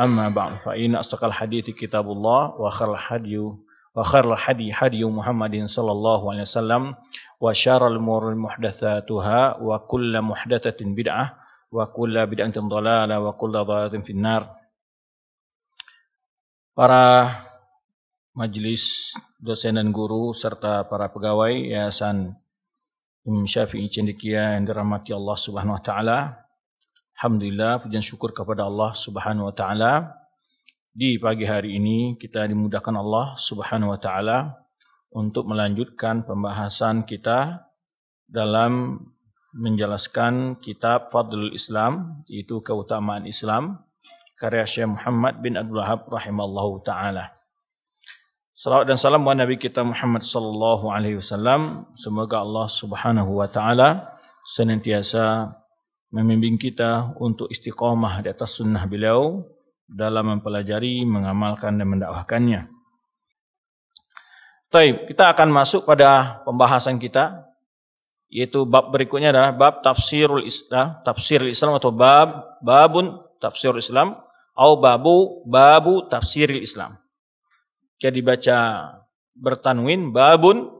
أما بعد فإن أصدق الحديث كتاب الله وخير الحدي وخير الحدي حدي محمد صلى الله عليه وسلم وشار الأمور محدثاتها وكل محدثة بدعة وكل بدعة ضلالة وكل ضلالة في النار Para majelis dosen dan guru serta para pegawai Yayasan Imam Syafi'i Cendekia yang dirahmati Allah Subhanahu wa taala Alhamdulillah pujian syukur kepada Allah Subhanahu wa taala. Di pagi hari ini kita dimudahkan Allah Subhanahu wa taala untuk melanjutkan pembahasan kita dalam menjelaskan kitab Fadlul Islam yaitu keutamaan Islam karya Syekh Muhammad bin Abdul Wahab rahimallahu taala. Salawat dan salam kepada Nabi kita Muhammad sallallahu alaihi wasallam. Semoga Allah Subhanahu wa taala senantiasa memimpin kita untuk istiqomah di atas sunnah beliau dalam mempelajari, mengamalkan dan mendakwahkannya. Baik, kita akan masuk pada pembahasan kita yaitu bab berikutnya adalah bab tafsirul Islam, ah, tafsir Islam atau bab babun tafsirul Islam atau babu babu tafsirul Islam. Jika dibaca bertanwin babun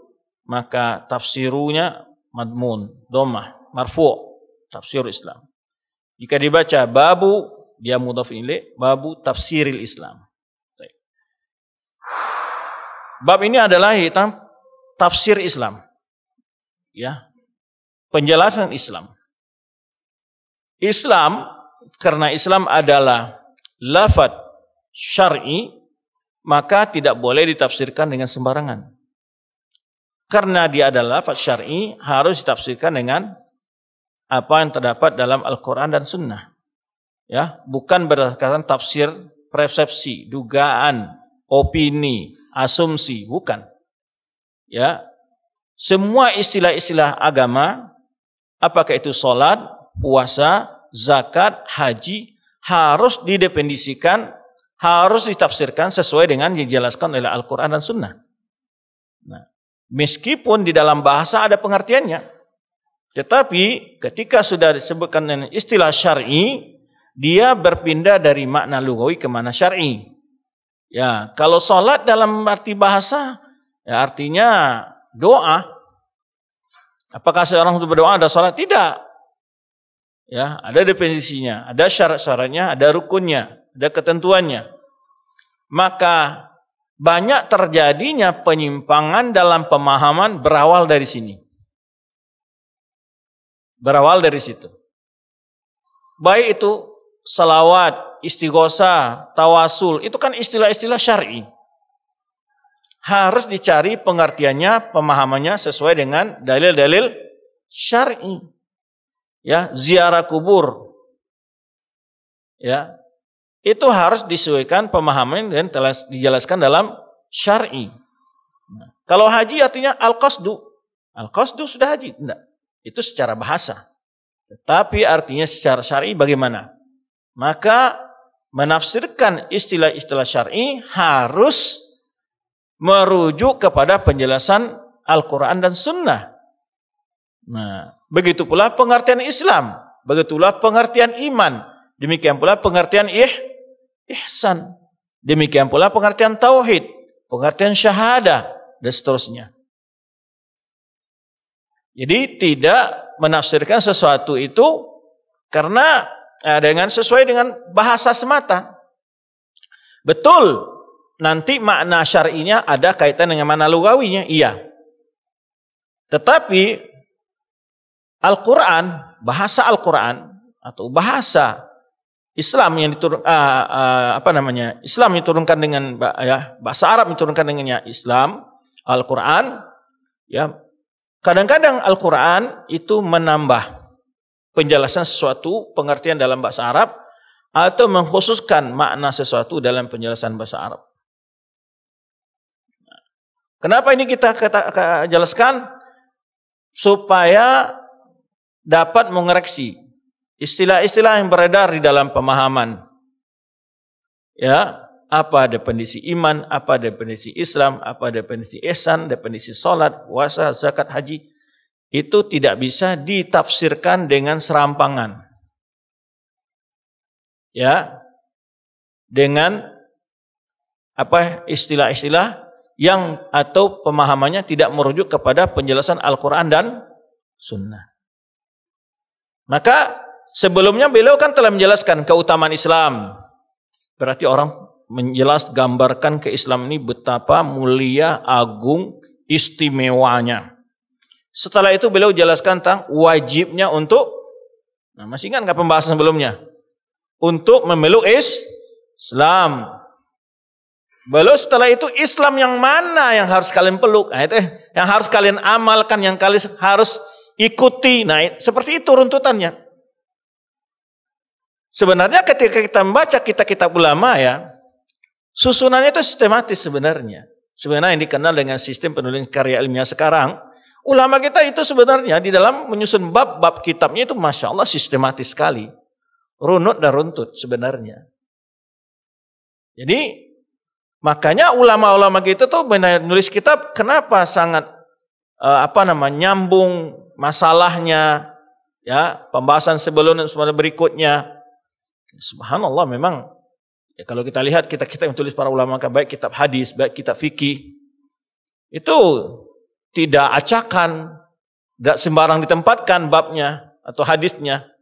maka tafsirunya madmun, domah, marfu' tafsir Islam. Jika dibaca babu dia mudhaf ilaih, babu tafsiril Islam. Bab ini adalah hitam tafsir Islam. Ya. Penjelasan Islam. Islam karena Islam adalah lafaz syar'i maka tidak boleh ditafsirkan dengan sembarangan. Karena dia adalah lafaz syar'i harus ditafsirkan dengan apa yang terdapat dalam Al-Quran dan Sunnah. Ya, bukan berdasarkan tafsir, persepsi, dugaan, opini, asumsi, bukan. Ya, semua istilah-istilah agama, apakah itu sholat, puasa, zakat, haji, harus didependisikan harus ditafsirkan sesuai dengan yang dijelaskan oleh Al-Quran dan Sunnah. Nah, meskipun di dalam bahasa ada pengertiannya, tetapi ketika sudah disebutkan dengan istilah syar'i, dia berpindah dari makna lugawi ke mana syar'i. Ya, kalau sholat dalam arti bahasa, ya artinya doa. Apakah seorang itu berdoa ada sholat Tidak. Ya, ada definisinya, ada syarat-syaratnya, ada rukunnya, ada ketentuannya. Maka banyak terjadinya penyimpangan dalam pemahaman berawal dari sini. Berawal dari situ. Baik itu salawat, istighosa, tawasul, itu kan istilah-istilah syar'i. Harus dicari pengertiannya, pemahamannya sesuai dengan dalil-dalil syar'i. Ya, ziarah kubur. Ya. Itu harus disesuaikan pemahaman dan dijelaskan dalam syar'i. Nah, kalau haji artinya al-qasdu. Al-qasdu sudah haji? Enggak. Itu secara bahasa. Tetapi artinya secara syar'i bagaimana? Maka menafsirkan istilah-istilah syar'i harus merujuk kepada penjelasan Al-Quran dan Sunnah. Nah, begitu pula pengertian Islam, begitulah pengertian iman, demikian pula pengertian ih, ihsan, demikian pula pengertian tauhid, pengertian syahada, dan seterusnya. Jadi tidak menafsirkan sesuatu itu karena eh, dengan sesuai dengan bahasa semata. Betul, nanti makna syar'inya ada kaitan dengan makna lugawinya, iya. Tetapi Al-Qur'an, bahasa Al-Qur'an atau bahasa Islam yang diturun uh, eh, uh, eh, apa namanya? Islam diturunkan dengan ya, bahasa Arab diturunkan dengannya Islam, Al-Qur'an ya Kadang-kadang Al-Quran itu menambah penjelasan sesuatu, pengertian dalam bahasa Arab, atau mengkhususkan makna sesuatu dalam penjelasan bahasa Arab. Kenapa ini kita jelaskan? Supaya dapat mengoreksi istilah-istilah yang beredar di dalam pemahaman. Ya, apa definisi iman, apa definisi Islam, apa definisi ihsan, definisi salat, puasa, zakat, haji itu tidak bisa ditafsirkan dengan serampangan. Ya. Dengan apa istilah-istilah yang atau pemahamannya tidak merujuk kepada penjelasan Al-Qur'an dan sunnah. Maka sebelumnya beliau kan telah menjelaskan keutamaan Islam. Berarti orang menjelas gambarkan ke Islam ini betapa mulia, agung, istimewanya. Setelah itu beliau jelaskan tentang wajibnya untuk Nah, masih ingat nggak pembahasan sebelumnya? Untuk memeluk Islam. Beliau setelah itu Islam yang mana yang harus kalian peluk? Nah, itu eh, yang harus kalian amalkan, yang kalian harus ikuti. Nah, seperti itu runtutannya. Sebenarnya ketika kita membaca kitab-kitab ulama ya, Susunannya itu sistematis sebenarnya. Sebenarnya yang dikenal dengan sistem penulis karya ilmiah sekarang, ulama kita itu sebenarnya di dalam menyusun bab-bab kitabnya itu Masya Allah sistematis sekali. Runut dan runtut sebenarnya. Jadi makanya ulama-ulama kita tuh menulis kitab kenapa sangat eh, apa nama nyambung masalahnya ya pembahasan sebelum dan sebelum berikutnya. Subhanallah memang Ya, kalau kita lihat kita-kita yang tulis para ulama kan, baik kitab hadis, baik kitab fikih itu tidak acakan, tidak sembarang ditempatkan babnya atau hadisnya.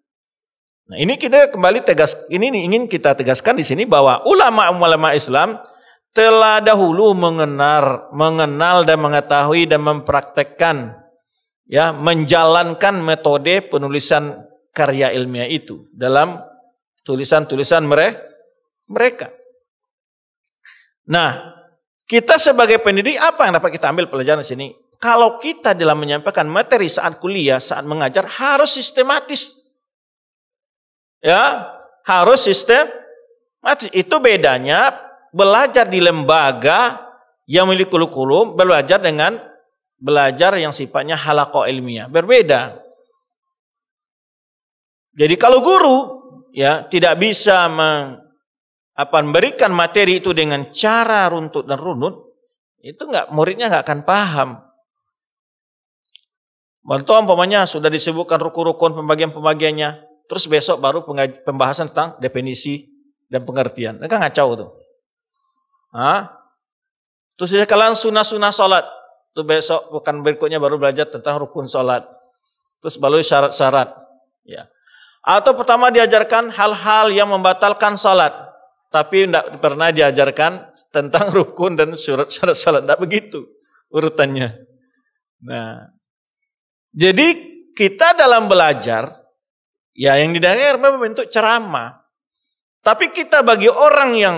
Nah, ini kita kembali tegas ini nih ingin kita tegaskan di sini bahwa ulama-ulama Islam telah dahulu mengenal, mengenal dan mengetahui dan mempraktekkan ya, menjalankan metode penulisan karya ilmiah itu dalam tulisan-tulisan mereka mereka. Nah, kita sebagai pendidik apa yang dapat kita ambil pelajaran di sini? Kalau kita dalam menyampaikan materi saat kuliah, saat mengajar harus sistematis. Ya, harus sistematis. Itu bedanya belajar di lembaga yang memiliki kurikulum belajar dengan belajar yang sifatnya halako ilmiah. Berbeda. Jadi kalau guru ya tidak bisa meng apa memberikan materi itu dengan cara runtut dan runut, itu nggak muridnya nggak akan paham. Contoh umpamanya sudah disebutkan rukun-rukun pembagian-pembagiannya, terus besok baru pembahasan tentang definisi dan pengertian. Mereka ngacau tuh. Hah? Terus dia kalian sunah sunah sholat. Itu besok bukan berikutnya baru belajar tentang rukun sholat. Terus baru syarat-syarat. Ya. Atau pertama diajarkan hal-hal yang membatalkan sholat tapi tidak pernah diajarkan tentang rukun dan surat syarat salat. Tidak begitu urutannya. Nah, jadi kita dalam belajar, ya yang didengar memang bentuk ceramah. Tapi kita bagi orang yang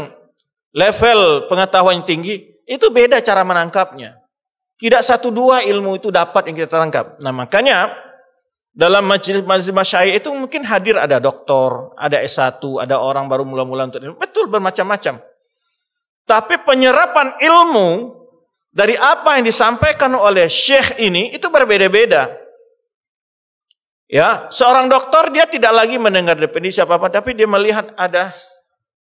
level pengetahuan yang tinggi, itu beda cara menangkapnya. Tidak satu dua ilmu itu dapat yang kita tangkap. Nah makanya dalam majelis-majelis masyaih itu mungkin hadir ada doktor, ada S1, ada orang baru mula-mula untuk ilmu. Betul bermacam-macam. Tapi penyerapan ilmu dari apa yang disampaikan oleh syekh ini itu berbeda-beda. Ya, seorang doktor dia tidak lagi mendengar definisi apa-apa, tapi dia melihat ada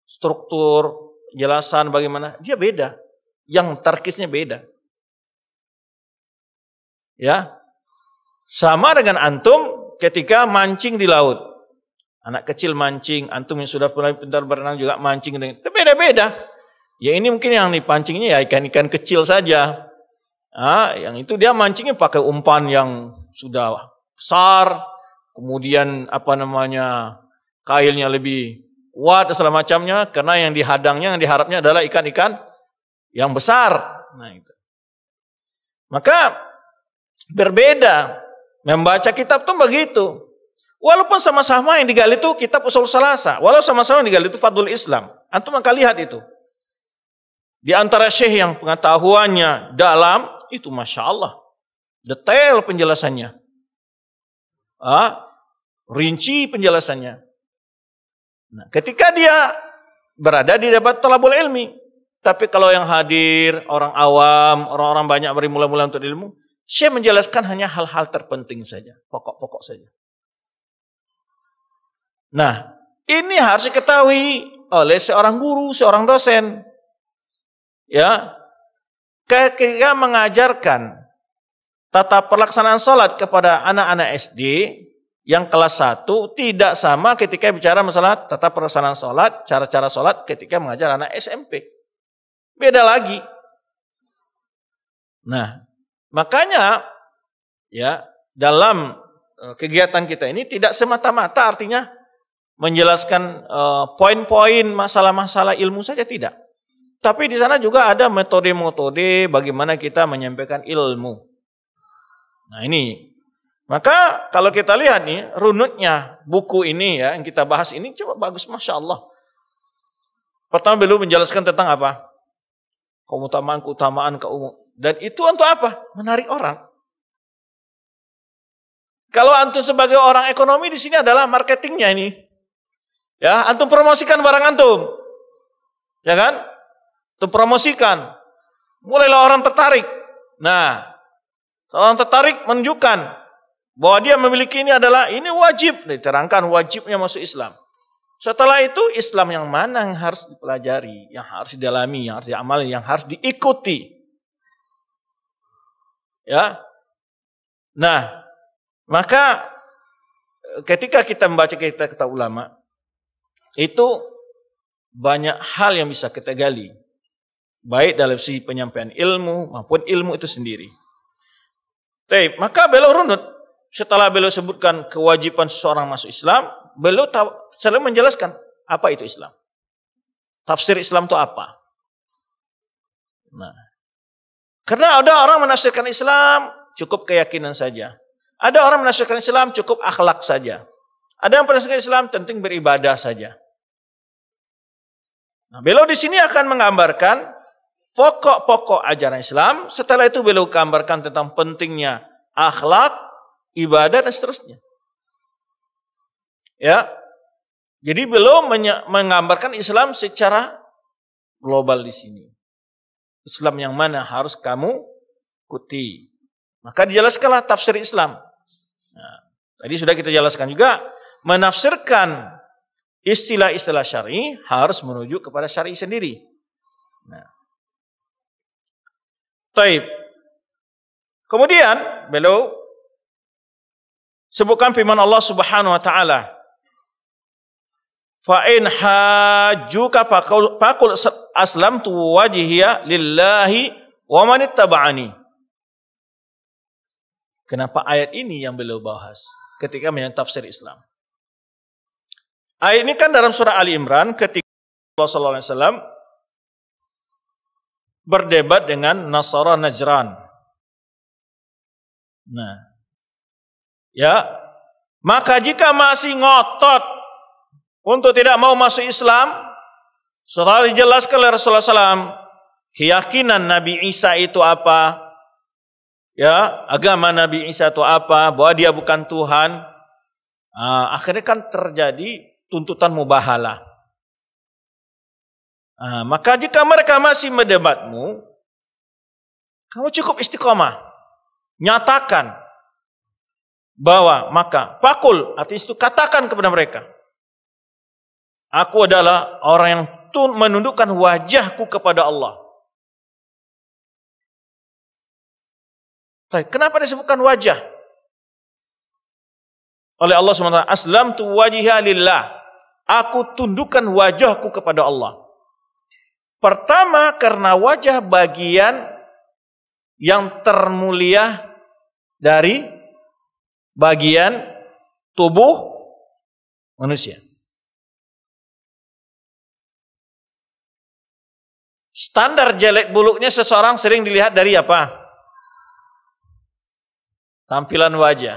struktur, jelasan bagaimana. Dia beda. Yang tarkisnya beda. Ya, sama dengan antum ketika mancing di laut. Anak kecil mancing, antum yang sudah pernah pintar berenang juga mancing. Itu beda-beda. Ya ini mungkin yang dipancingnya ya ikan-ikan kecil saja. Nah, yang itu dia mancingnya pakai umpan yang sudah besar, kemudian apa namanya kailnya lebih kuat dan segala macamnya, karena yang dihadangnya, yang diharapnya adalah ikan-ikan yang besar. Nah itu. Maka berbeda Membaca kitab tuh begitu. Walaupun sama-sama yang digali itu kitab usul salasa. Walau sama-sama yang digali itu fadul Islam. Antum akan lihat itu. Di antara syekh yang pengetahuannya dalam, itu Masya Allah. Detail penjelasannya. Ah, rinci penjelasannya. Nah, ketika dia berada di debat talabul ilmi. Tapi kalau yang hadir, orang awam, orang-orang banyak beri mula-mula untuk ilmu, saya menjelaskan hanya hal-hal terpenting saja, pokok-pokok saja. Nah, ini harus diketahui oleh seorang guru, seorang dosen. Ya, ketika mengajarkan tata pelaksanaan sholat kepada anak-anak SD yang kelas 1 tidak sama ketika bicara masalah tata pelaksanaan sholat, cara-cara sholat ketika mengajar anak SMP. Beda lagi. Nah, Makanya ya dalam eh, kegiatan kita ini tidak semata-mata artinya menjelaskan eh, poin-poin masalah-masalah ilmu saja tidak. Tapi di sana juga ada metode-metode bagaimana kita menyampaikan ilmu. Nah ini, maka kalau kita lihat nih runutnya buku ini ya yang kita bahas ini coba bagus masya Allah. Pertama beliau menjelaskan tentang apa? Keutamaan keutamaan keumum dan itu untuk apa? Menarik orang. Kalau antum sebagai orang ekonomi di sini adalah marketingnya ini. Ya, antum promosikan barang antum. Ya kan? Antum promosikan. Mulailah orang tertarik. Nah, kalau orang tertarik menunjukkan bahwa dia memiliki ini adalah ini wajib nah, diterangkan wajibnya masuk Islam. Setelah itu Islam yang mana yang harus dipelajari, yang harus didalami, yang harus diamali, yang harus diikuti. Ya. Nah, maka eh, ketika kita membaca kitab-kitab ulama itu banyak hal yang bisa kita gali baik dalam sisi penyampaian ilmu maupun ilmu itu sendiri. Tapi maka beliau runut setelah beliau sebutkan kewajiban seorang masuk Islam, beliau selalu menjelaskan apa itu Islam. Tafsir Islam itu apa? Nah, karena ada orang menafsirkan Islam cukup keyakinan saja. Ada orang menafsirkan Islam cukup akhlak saja. Ada yang menafsirkan Islam penting beribadah saja. Nah, beliau di sini akan menggambarkan pokok-pokok ajaran Islam. Setelah itu beliau gambarkan tentang pentingnya akhlak, ibadah dan seterusnya. Ya. Jadi beliau menggambarkan Islam secara global di sini. Islam yang mana harus kamu kuti. Maka dijelaskanlah tafsir Islam. Nah, tadi sudah kita jelaskan juga menafsirkan istilah-istilah syari harus menuju kepada syari sendiri. Nah. Taib. Kemudian beliau sebutkan firman Allah Subhanahu wa taala Fa'in hajuka pakul, aslam tu wajihya lillahi wa manittaba'ani. Kenapa ayat ini yang beliau bahas ketika menyentuh tafsir Islam? Ayat ini kan dalam surah Ali Imran ketika Allah SAW berdebat dengan Nasara Najran. Nah, ya, maka jika masih ngotot untuk tidak mau masuk Islam, setelah dijelaskan oleh Rasulullah SAW, keyakinan Nabi Isa itu apa, ya agama Nabi Isa itu apa, bahwa dia bukan Tuhan, nah, akhirnya kan terjadi tuntutan mubahala. Nah, maka jika mereka masih mendebatmu, kamu cukup istiqomah. Nyatakan bahwa maka pakul artinya itu katakan kepada mereka Aku adalah orang yang menundukkan wajahku kepada Allah. Kenapa disebutkan wajah? Oleh Allah SWT, Aslam tu wajiha lillah. Aku tundukkan wajahku kepada Allah. Pertama, karena wajah bagian yang termulia dari bagian tubuh manusia. Standar jelek buluknya seseorang sering dilihat dari apa? Tampilan wajah.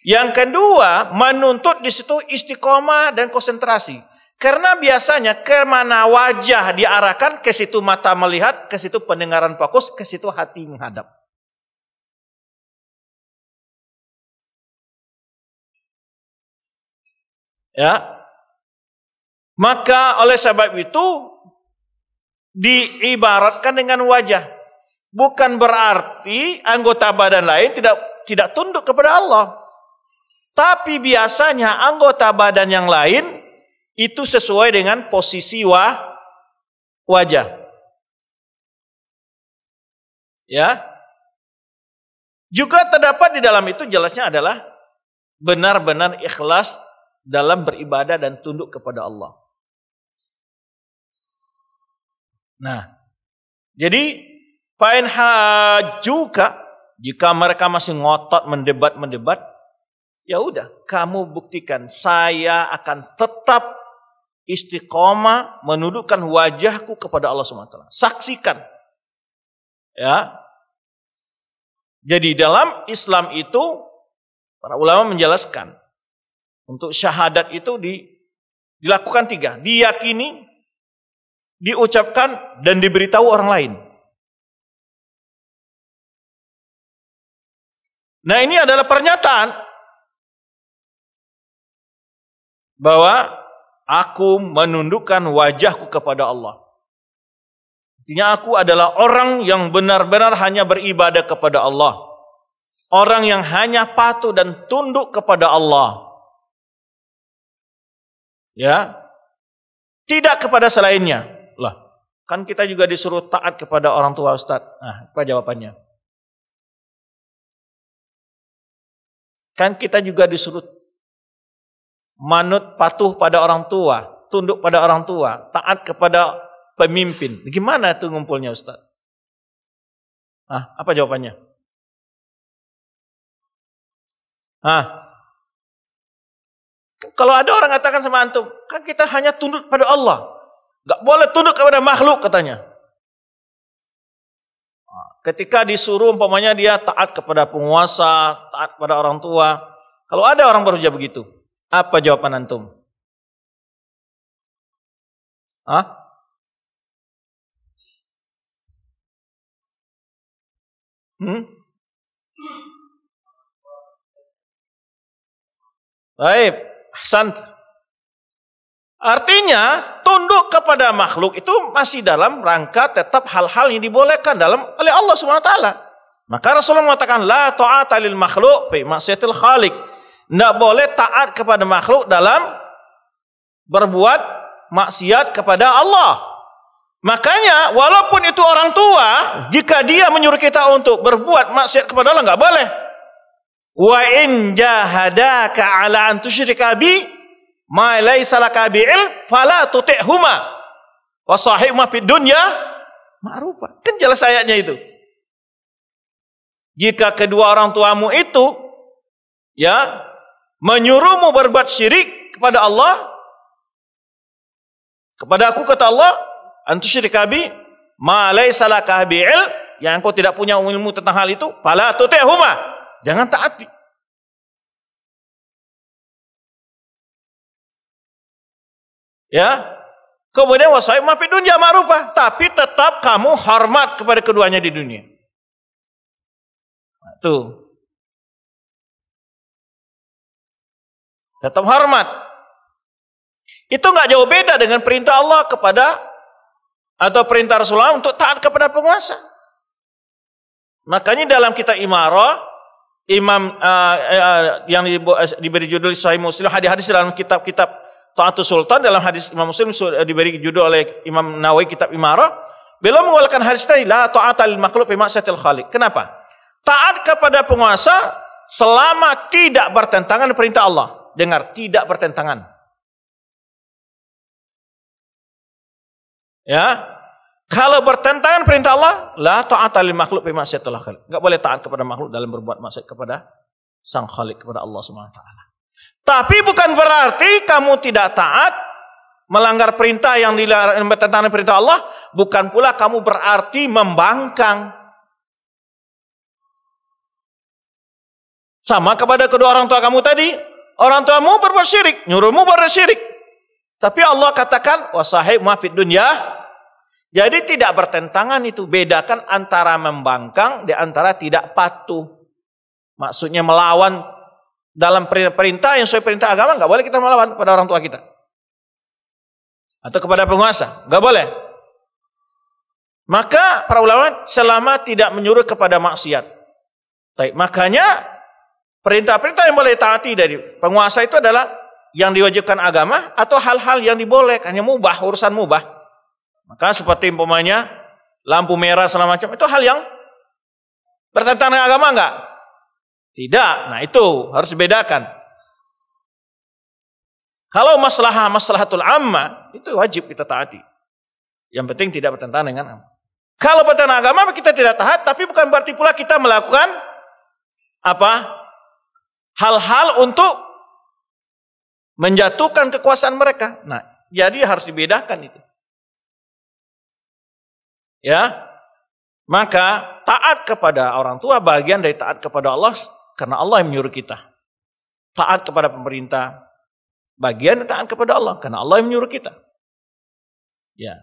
Yang kedua, menuntut di situ istiqomah dan konsentrasi. Karena biasanya kemana wajah diarahkan, ke situ mata melihat, ke situ pendengaran fokus, ke situ hati menghadap. Ya. Maka oleh sebab itu diibaratkan dengan wajah. Bukan berarti anggota badan lain tidak tidak tunduk kepada Allah. Tapi biasanya anggota badan yang lain itu sesuai dengan posisi wah, wajah. Ya. Juga terdapat di dalam itu jelasnya adalah benar-benar ikhlas dalam beribadah dan tunduk kepada Allah. Nah, jadi pain juga jika mereka masih ngotot mendebat-mendebat, ya udah kamu buktikan saya akan tetap istiqomah menundukkan wajahku kepada Allah SWT. Saksikan. Ya. Jadi dalam Islam itu para ulama menjelaskan untuk syahadat itu di, dilakukan tiga. Diyakini, diucapkan dan diberitahu orang lain. Nah, ini adalah pernyataan bahwa aku menundukkan wajahku kepada Allah. Artinya aku adalah orang yang benar-benar hanya beribadah kepada Allah. Orang yang hanya patuh dan tunduk kepada Allah. Ya. Tidak kepada selainnya. Lah, kan kita juga disuruh taat kepada orang tua Ustaz. Nah, apa jawabannya? Kan kita juga disuruh manut patuh pada orang tua, tunduk pada orang tua, taat kepada pemimpin. Gimana tuh ngumpulnya Ustaz? Ah, apa jawabannya? Ah. Kalau ada orang katakan sama antum, kan kita hanya tunduk pada Allah. Gak boleh tunduk kepada makhluk katanya. Ketika disuruh umpamanya dia taat kepada penguasa, taat pada orang tua. Kalau ada orang bekerja begitu, apa jawaban antum? Hah? Hmm? Baik, Hasan. Artinya tunduk kepada makhluk itu masih dalam rangka tetap hal-hal yang dibolehkan dalam oleh Allah SWT. Maka Rasulullah mengatakan la ta'ata lil makhluk fi ma'siyatil khaliq. Tidak boleh taat kepada makhluk dalam berbuat maksiat kepada Allah. Makanya walaupun itu orang tua, jika dia menyuruh kita untuk berbuat maksiat kepada Allah nggak boleh. Wa in jahadaka ala an tusyrika bi Ma laisa laka bi'il fala tuti'huma wa sahibuma fid dunya ma'rufa. Kan jelas ayatnya itu. Jika kedua orang tuamu itu ya menyuruhmu berbuat syirik kepada Allah kepada aku kata Allah antusyirikabi ma laisa laka bi'il yang engkau tidak punya ilmu tentang hal itu fala tuti'huma. Jangan taati. Ya. Kemudian wasai mafid dunia ma'rufah, tapi tetap kamu hormat kepada keduanya di dunia. Nah, tuh. Tetap hormat. Itu nggak jauh beda dengan perintah Allah kepada atau perintah Rasulullah untuk taat kepada penguasa. Makanya dalam kita Imarah, Imam uh, uh, yang eh, diberi judul Sahih Muslim, hadis-hadis dalam kitab-kitab Ta'atu Sultan dalam hadis Imam Muslim diberi judul oleh Imam Nawawi kitab Imarah. Beliau mengeluarkan hadis tadi, la ta'ata lil makhluk fi ma'siyatil khaliq. Kenapa? Taat kepada penguasa selama tidak bertentangan perintah Allah. Dengar, tidak bertentangan. Ya. Kalau bertentangan perintah Allah, la ta'ata lil makhluk fi ma'siyatil khaliq. Enggak boleh taat kepada makhluk dalam berbuat maksiat kepada Sang Khalik kepada Allah Subhanahu wa taala. Tapi bukan berarti kamu tidak taat, melanggar perintah yang dilarang tentang perintah Allah, bukan pula kamu berarti membangkang. Sama kepada kedua orang tua kamu tadi, orang tuamu berbuat syirik, nyuruhmu berbuat syirik. Tapi Allah katakan, wasahib maafid dunya jadi tidak bertentangan itu. Bedakan antara membangkang di antara tidak patuh. Maksudnya melawan dalam perintah yang sesuai perintah agama nggak boleh kita melawan kepada orang tua kita atau kepada penguasa nggak boleh maka para ulama selama tidak menyuruh kepada maksiat Baik, makanya perintah-perintah yang boleh taati dari penguasa itu adalah yang diwajibkan agama atau hal-hal yang dibolehkan hanya mubah urusan mubah maka seperti umpamanya lampu merah segala macam itu hal yang bertentangan dengan agama enggak tidak. Nah, itu harus dibedakan. Kalau masalah maslahatul amma itu wajib kita taati. Yang penting tidak bertentangan dengan amma. Kalau bertentangan agama kita tidak taat, tapi bukan berarti pula kita melakukan apa? Hal-hal untuk menjatuhkan kekuasaan mereka. Nah, jadi harus dibedakan itu. Ya. Maka taat kepada orang tua bagian dari taat kepada Allah karena Allah yang menyuruh kita. Taat kepada pemerintah. Bagian taat kepada Allah. Karena Allah yang menyuruh kita. Ya.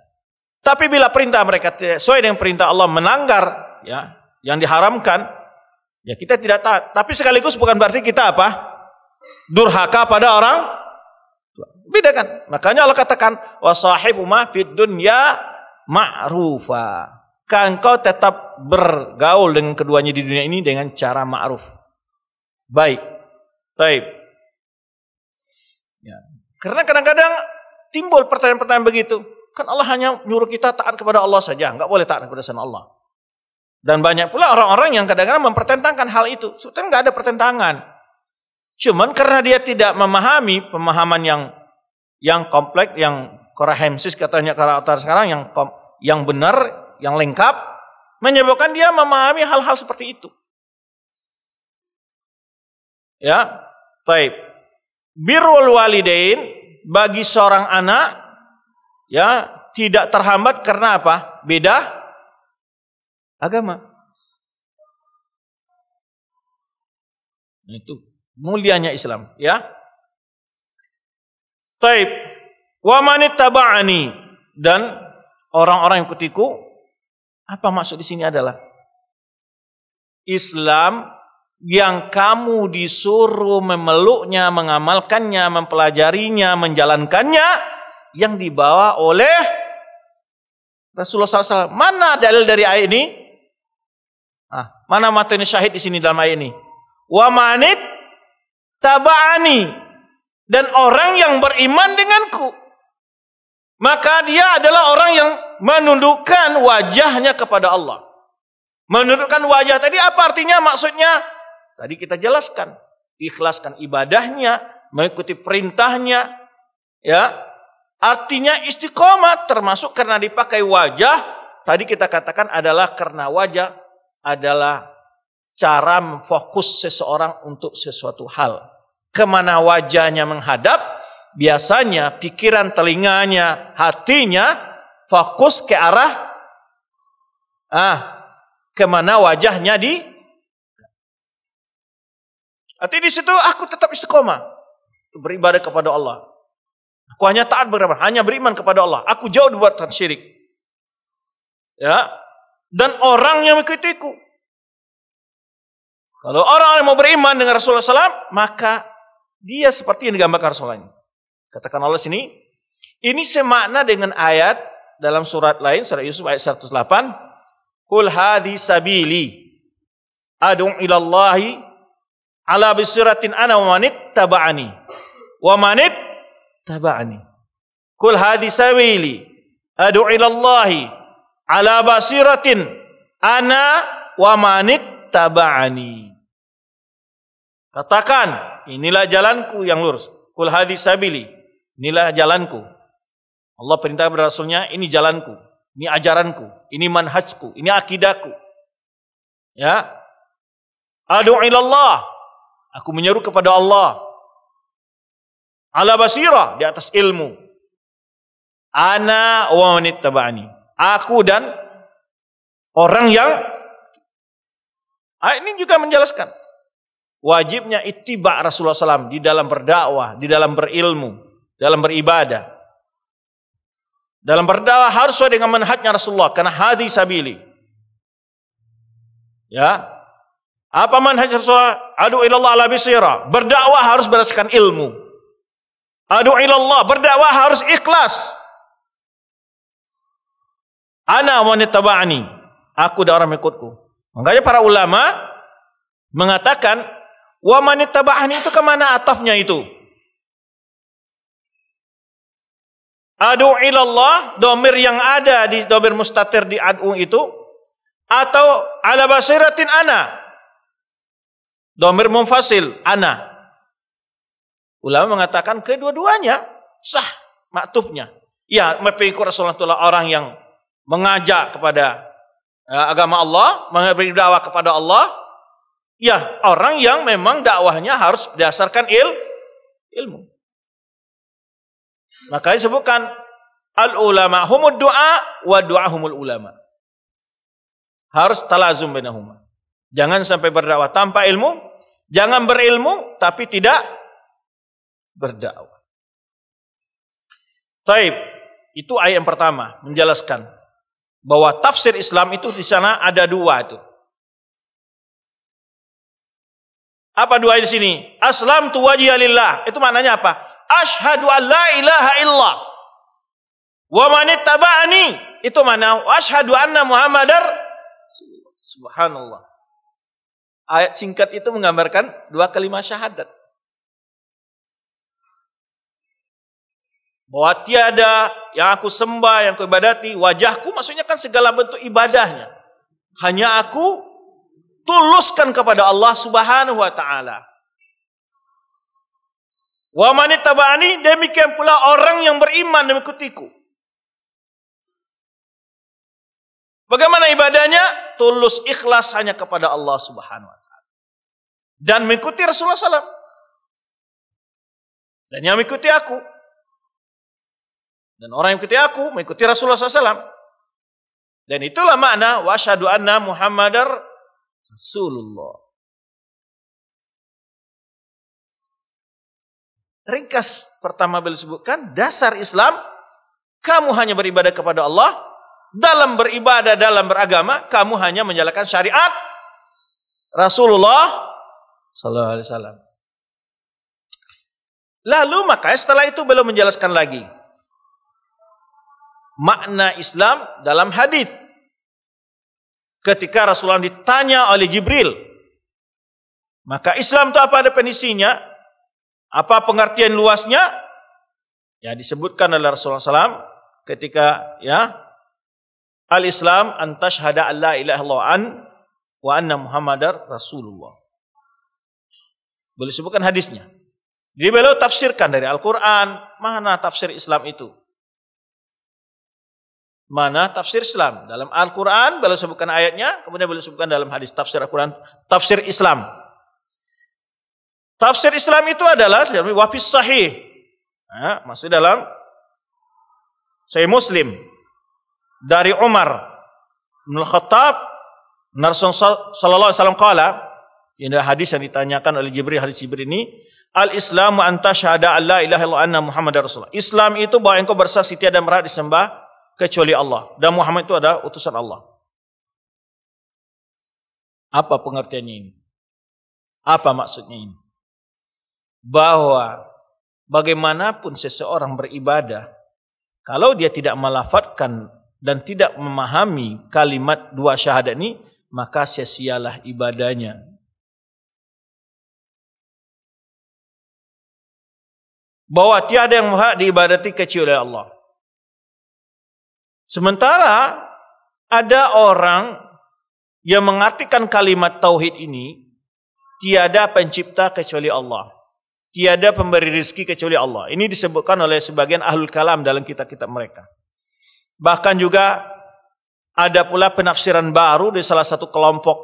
Tapi bila perintah mereka sesuai dengan perintah Allah menanggar ya yang diharamkan, ya kita tidak taat. Tapi sekaligus bukan berarti kita apa? Durhaka pada orang beda kan? Makanya Allah katakan wasahib umah fid dunya ma'rufa. Kan kau tetap bergaul dengan keduanya di dunia ini dengan cara ma'ruf baik. Baik. Ya. Karena kadang-kadang timbul pertanyaan-pertanyaan begitu. Kan Allah hanya nyuruh kita taat kepada Allah saja, nggak boleh taat kepada sana Allah. Dan banyak pula orang-orang yang kadang-kadang mempertentangkan hal itu. Sebetulnya nggak ada pertentangan. Cuman karena dia tidak memahami pemahaman yang yang kompleks, yang korahemsis katanya karakter sekarang yang yang benar, yang lengkap, menyebabkan dia memahami hal-hal seperti itu. Ya. Baik. Birrul walidain bagi seorang anak ya tidak terhambat karena apa? Beda agama. Nah, itu mulianya Islam, ya. Taib. Wa manittaba'ani dan orang-orang yang kutiku apa maksud di sini adalah Islam yang kamu disuruh memeluknya, mengamalkannya, mempelajarinya, menjalankannya yang dibawa oleh Rasulullah SAW. Mana dalil dari ayat ini? Ah, mana materi syahid di sini dalam ayat ini? Wa manit taba'ani dan orang yang beriman denganku. Maka dia adalah orang yang menundukkan wajahnya kepada Allah. Menundukkan wajah tadi apa artinya? Maksudnya Tadi kita jelaskan, ikhlaskan ibadahnya, mengikuti perintahnya, ya. Artinya istiqomah termasuk karena dipakai wajah, tadi kita katakan adalah karena wajah adalah cara fokus seseorang untuk sesuatu hal. Kemana wajahnya menghadap, biasanya pikiran telinganya, hatinya fokus ke arah ah kemana wajahnya di Artinya di situ aku tetap istiqomah beribadah kepada Allah. Aku hanya taat beriman, hanya beriman kepada Allah. Aku jauh dibuat syirik. Ya. Dan orang yang mengikutiku. Kalau orang yang mau beriman dengan Rasulullah SAW, maka dia seperti yang digambarkan Rasulullah ini. Katakan Allah sini, ini semakna dengan ayat dalam surat lain, surat Yusuf ayat 108. Kul hadhi sabili adung ilallahi ala bisiratin ana wa manit taba'ani wa manit taba'ani kul hadhi sabili adu ila Allah ala basiratin ana wa manit taba'ani katakan inilah jalanku yang lurus kul hadhi sabili inilah jalanku Allah perintah kepada rasulnya ini jalanku ini ajaranku ini manhajku ini akidahku ya adu Aku menyeru kepada Allah. Ala basirah di atas ilmu. Ana wa manit Aku dan orang yang ah, ini juga menjelaskan wajibnya ittiba Rasulullah SAW di dalam berdakwah, di dalam berilmu, dalam beribadah. Dalam berdakwah harus sesuai dengan manhajnya Rasulullah karena hadis sabili. Ya, apa manhaj Rasulullah? Adu ilallah ala bisira. Berdakwah harus berdasarkan ilmu. Adu ilallah, berdakwah harus ikhlas. Ana wanita ba'ani. Aku dan orang mengikutku. Makanya para ulama mengatakan wa manita ba'ani itu kemana atafnya itu? Adu ilallah, domir yang ada di domir mustatir di adu itu atau ala basiratin ana Domir munfasil, ana. Ulama mengatakan kedua-duanya sah maktubnya. Ya, mengikut Rasulullah orang yang mengajak kepada eh, agama Allah, memberi dakwah kepada Allah, ya orang yang memang dakwahnya harus berdasarkan il, ilmu. Maka disebutkan al ulama humud doa wa du'a humul ulama. Harus talazum benahuma. Jangan sampai berdakwah tanpa ilmu, jangan berilmu tapi tidak berdakwah. Taib, itu ayat yang pertama menjelaskan bahwa tafsir Islam itu di sana ada dua itu. Apa dua di sini? Aslam tu wajhialillah. Itu maknanya apa? Ashadu an la ilaha illallah. Wa manit tabaani, Itu mana? Ashadu anna Muhammadar Subhanallah. Ayat singkat itu menggambarkan dua kalimat syahadat. Bahwa tiada yang aku sembah, yang aku ibadati, wajahku maksudnya kan segala bentuk ibadahnya. Hanya aku tuluskan kepada Allah Subhanahu wa taala. Wa man demikian pula orang yang beriman dan mengikutiku. Bagaimana ibadahnya? Tulus ikhlas hanya kepada Allah Subhanahu wa taala. Dan mengikuti Rasulullah SAW. Dan yang mengikuti aku. Dan orang yang mengikuti aku mengikuti Rasulullah SAW. Dan itulah makna wasyhadu anna Muhammadar Rasulullah. Ringkas pertama beliau sebutkan dasar Islam kamu hanya beribadah kepada Allah dalam beribadah, dalam beragama, kamu hanya menjalankan syariat Rasulullah Sallallahu Alaihi Wasallam. Lalu makanya setelah itu beliau menjelaskan lagi makna Islam dalam hadis. Ketika Rasulullah ditanya oleh Jibril, maka Islam itu apa definisinya? Apa pengertian luasnya? Ya disebutkan oleh Rasulullah SAW ketika ya Al-Islam an tashhada an la ilaha illallah an wa anna Muhammadar Rasulullah. Boleh sebutkan hadisnya. Jadi beliau tafsirkan dari Al-Qur'an, mana tafsir Islam itu? Mana tafsir Islam? Dalam Al-Qur'an beliau sebutkan ayatnya, kemudian beliau sebutkan dalam hadis tafsir Al-Qur'an, tafsir Islam. Tafsir Islam itu adalah wafis sahih. Nah, masih dalam saya Muslim dari Umar bin Khattab Rasulullah sallallahu alaihi wasallam qala ini hadis yang ditanyakan oleh Jibril hadis Jibril ini al Islamu anta syahada Allah ilaha illallah anna Muhammad Rasulullah. Islam itu bahwa engkau bersaksi tiada merah disembah kecuali Allah dan Muhammad itu adalah utusan Allah. Apa pengertiannya ini? Apa maksudnya ini? Bahwa bagaimanapun seseorang beribadah kalau dia tidak melafatkan dan tidak memahami kalimat dua syahadat ini, maka sia-sialah ibadahnya. Bahwa tiada yang berhak diibadati kecuali Allah. Sementara ada orang yang mengartikan kalimat tauhid ini, tiada pencipta kecuali Allah. Tiada pemberi rizki kecuali Allah. Ini disebutkan oleh sebagian ahlul kalam dalam kitab-kitab mereka. Bahkan juga ada pula penafsiran baru di salah satu kelompok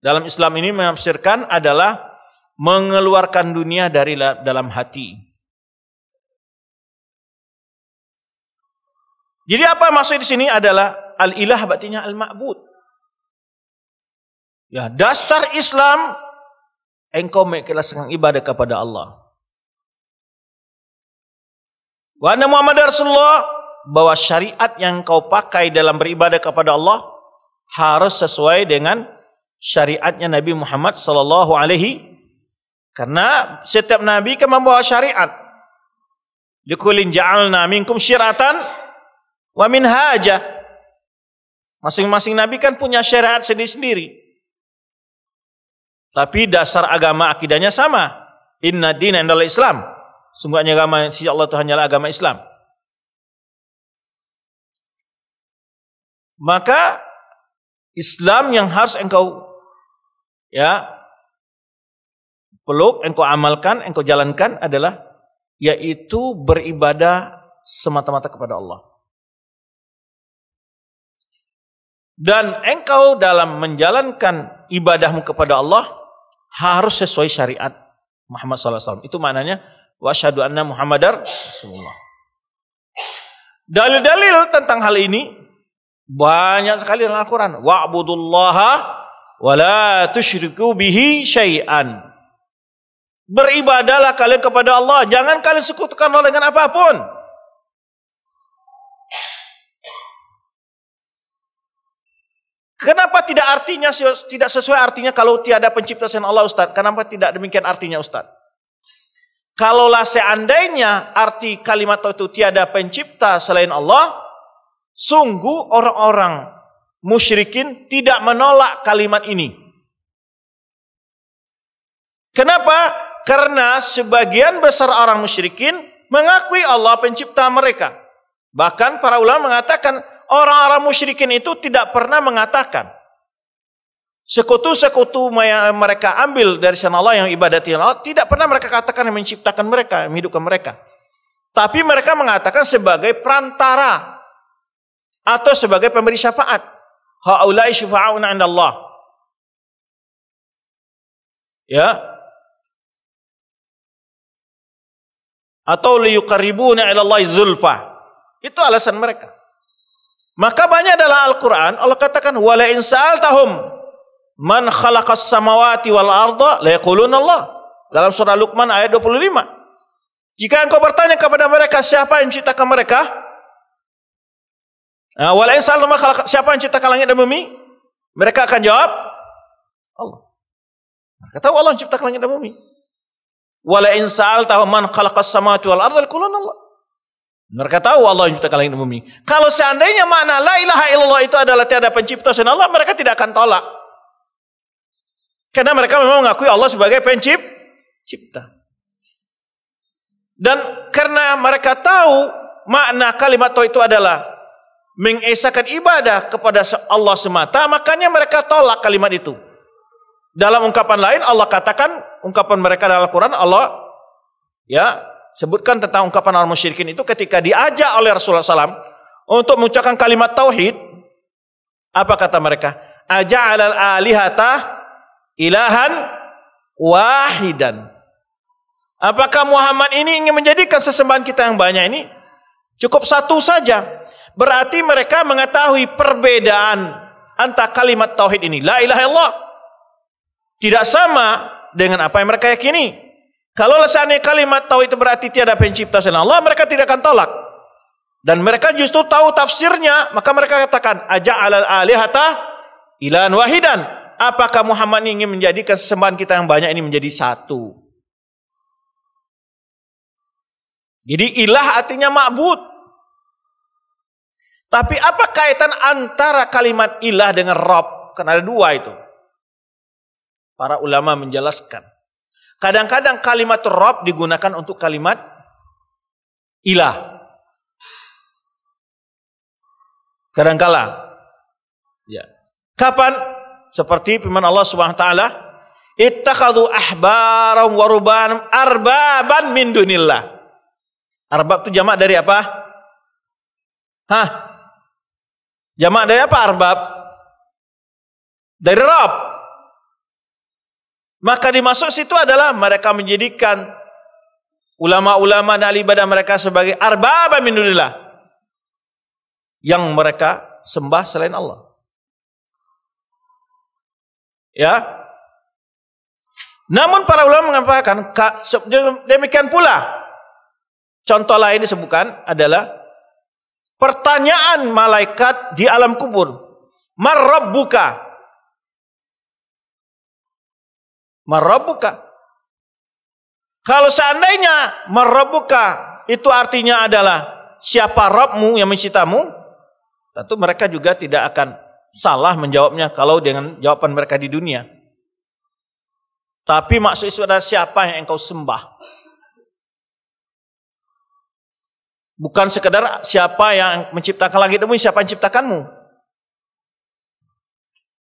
dalam Islam ini menafsirkan adalah mengeluarkan dunia dari dalam hati. Jadi apa maksud di sini adalah al-ilah artinya al-ma'bud. Ya, dasar Islam engkau dengan ibadah kepada Allah. Wa anna Muhammad Rasulullah bahwa syariat yang kau pakai dalam beribadah kepada Allah harus sesuai dengan syariatnya Nabi Muhammad sallallahu alaihi karena setiap nabi kan membawa syariat. Likulin ja'alna minkum syiratan wa haja. Masing-masing nabi kan punya syariat sendiri-sendiri. Tapi dasar agama akidahnya sama. Inna dina indal Islam. Sungguhnya agama si Allah Tuhan hanyalah agama Islam. Maka Islam yang harus engkau ya peluk, engkau amalkan, engkau jalankan adalah yaitu beribadah semata-mata kepada Allah. Dan engkau dalam menjalankan ibadahmu kepada Allah harus sesuai syariat Muhammad SAW. Itu maknanya wasyhadu anna Muhammadar Rasulullah. Dalil-dalil tentang hal ini banyak sekali dalam Al-Quran. Wa'budullaha wa la tusyriku bihi syai'an. Beribadalah kalian kepada Allah. Jangan kalian sekutukan Allah dengan apapun. Kenapa tidak artinya tidak sesuai artinya kalau tiada pencipta selain Allah Ustaz? Kenapa tidak demikian artinya Ustaz? Kalaulah seandainya arti kalimat itu tiada pencipta selain Allah, Sungguh orang-orang musyrikin tidak menolak kalimat ini. Kenapa? Karena sebagian besar orang musyrikin mengakui Allah pencipta mereka. Bahkan para ulama mengatakan orang-orang musyrikin itu tidak pernah mengatakan sekutu-sekutu mereka ambil dari sana Allah yang ibadati Allah tidak pernah mereka katakan yang menciptakan mereka, yang menghidupkan mereka. Tapi mereka mengatakan sebagai perantara atau sebagai pemberi syafaat. Haulai syufa'auna 'inda Allah. Ya. Atau liyuqarribuna 'ila Allah zulfa. Itu alasan mereka. Maka banyak dalam Al-Qur'an Allah katakan wala in sa'altahum man khalaqas samawati wal arda la Allah. Dalam surah Luqman ayat 25. Jika engkau bertanya kepada mereka siapa yang menciptakan mereka, Ah, Walain siapa yang ciptakan langit dan bumi? Mereka akan jawab Allah. Kata Allah yang ciptakan langit dan bumi. Walain Insal tahu man khalaqas samawati wal ardh Allah. Mereka tahu Allah yang ciptakan langit dan bumi. Kalau seandainya makna la ilaha illallah itu adalah tiada pencipta selain Allah, mereka tidak akan tolak. Karena mereka memang mengakui Allah sebagai pencipta. Cipta. Dan karena mereka tahu makna kalimat itu adalah mengesahkan ibadah kepada Allah semata, makanya mereka tolak kalimat itu. Dalam ungkapan lain Allah katakan ungkapan mereka dalam Al-Qur'an Allah ya sebutkan tentang ungkapan orang musyrikin itu ketika diajak oleh Rasulullah SAW untuk mengucapkan kalimat tauhid apa kata mereka? Aja'alal alihata ilahan wahidan. Apakah Muhammad ini ingin menjadikan sesembahan kita yang banyak ini cukup satu saja? Berarti mereka mengetahui perbedaan antara kalimat tauhid ini. La ilaha illallah. Tidak sama dengan apa yang mereka yakini. Kalau seandainya kalimat tauhid itu berarti tiada pencipta selain Allah, mereka tidak akan tolak. Dan mereka justru tahu tafsirnya, maka mereka katakan, aja alal alihata ilan wahidan. Apakah Muhammad ingin menjadikan sesembahan kita yang banyak ini menjadi satu? Jadi ilah artinya ma'bud. Tapi apa kaitan antara kalimat ilah dengan Rob? Kan ada dua itu. Para ulama menjelaskan. Kadang-kadang kalimat Rob digunakan untuk kalimat ilah. Kadangkala. Ya. Kapan? Seperti firman Allah Subhanahu wa taala, "Ittakhadhu waruban wa arbaban min dunillah." Arbab itu jamak dari apa? Hah? Jamak ya, dari apa arbab? Dari Rob. Maka dimasuk situ adalah mereka menjadikan ulama-ulama dan ahli ibadah mereka sebagai arbab, min Yang mereka sembah selain Allah. Ya. Namun para ulama mengatakan demikian pula contoh lain disebutkan adalah Pertanyaan malaikat di alam kubur. Marabbuka. Marabbuka. Kalau seandainya marabbuka itu artinya adalah siapa Rabmu yang mencitamu? tentu mereka juga tidak akan salah menjawabnya kalau dengan jawaban mereka di dunia. Tapi maksudnya adalah siapa yang engkau sembah. Bukan sekedar siapa yang menciptakan langit demi siapa yang menciptakanmu.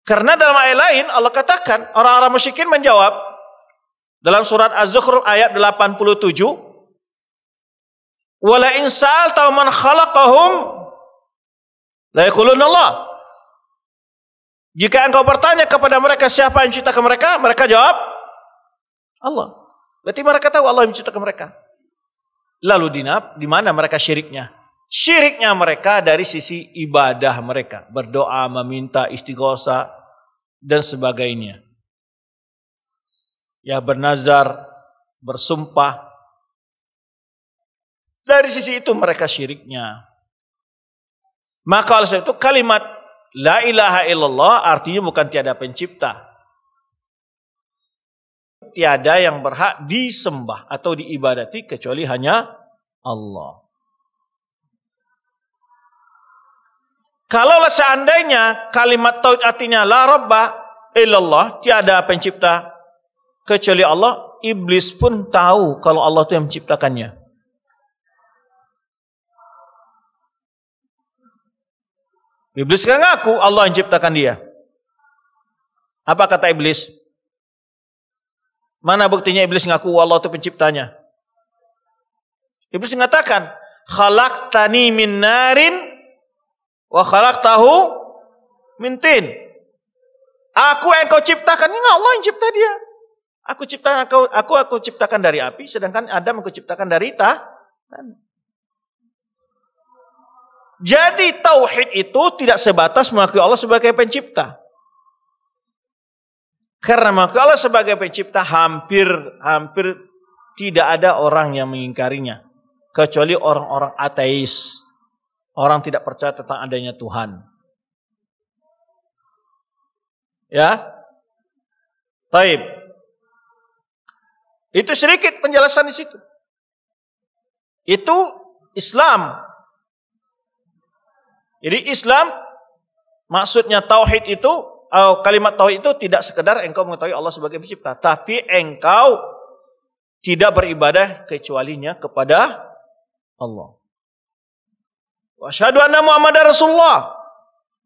Karena dalam ayat lain Allah katakan orang-orang musyrikin menjawab dalam surat Az-Zukhruf ayat 87 Wala insal tau man khalaqahum la Allah. Jika engkau bertanya kepada mereka siapa yang menciptakan mereka, mereka jawab Allah. Berarti mereka tahu Allah yang menciptakan mereka. Lalu dinap, di mana mereka syiriknya? Syiriknya mereka dari sisi ibadah mereka, berdoa, meminta istighosa dan sebagainya. Ya bernazar, bersumpah. Dari sisi itu mereka syiriknya. Maka oleh itu kalimat la ilaha illallah artinya bukan tiada pencipta tiada yang berhak disembah atau diibadati kecuali hanya Allah. Kalaulah seandainya kalimat tauhid artinya la rabba illallah, tiada pencipta kecuali Allah, iblis pun tahu kalau Allah itu yang menciptakannya. Iblis kan ngaku Allah yang ciptakan dia. Apa kata iblis? Mana buktinya iblis ngaku Allah itu penciptanya? Iblis mengatakan, tani min narin wa khalaqtahu min tin." Aku yang kau ciptakan, ini Allah yang cipta dia. Aku ciptakan aku, aku aku ciptakan dari api, sedangkan Adam aku ciptakan dari tanah. Jadi tauhid itu tidak sebatas mengakui Allah sebagai pencipta. Karena maka Allah sebagai pencipta hampir hampir tidak ada orang yang mengingkarinya kecuali orang-orang ateis, orang tidak percaya tentang adanya Tuhan. Ya. Taib. Itu sedikit penjelasan di situ. Itu Islam. Jadi Islam maksudnya tauhid itu uh, kalimat tauhid itu tidak sekedar engkau mengetahui Allah sebagai pencipta, tapi engkau tidak beribadah kecualinya kepada Allah. Wa anna Muhammadar Rasulullah.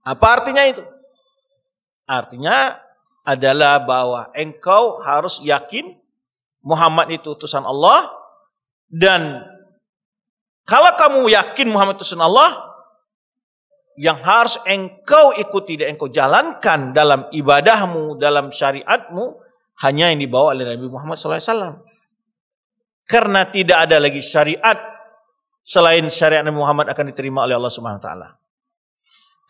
Apa artinya itu? Artinya adalah bahwa engkau harus yakin Muhammad itu utusan Allah dan kalau kamu yakin Muhammad itu utusan Allah, yang harus engkau ikuti dan engkau jalankan dalam ibadahmu, dalam syariatmu, hanya yang dibawa oleh Nabi Muhammad SAW. Karena tidak ada lagi syariat selain syariat Nabi Muhammad akan diterima oleh Allah Subhanahu wa taala.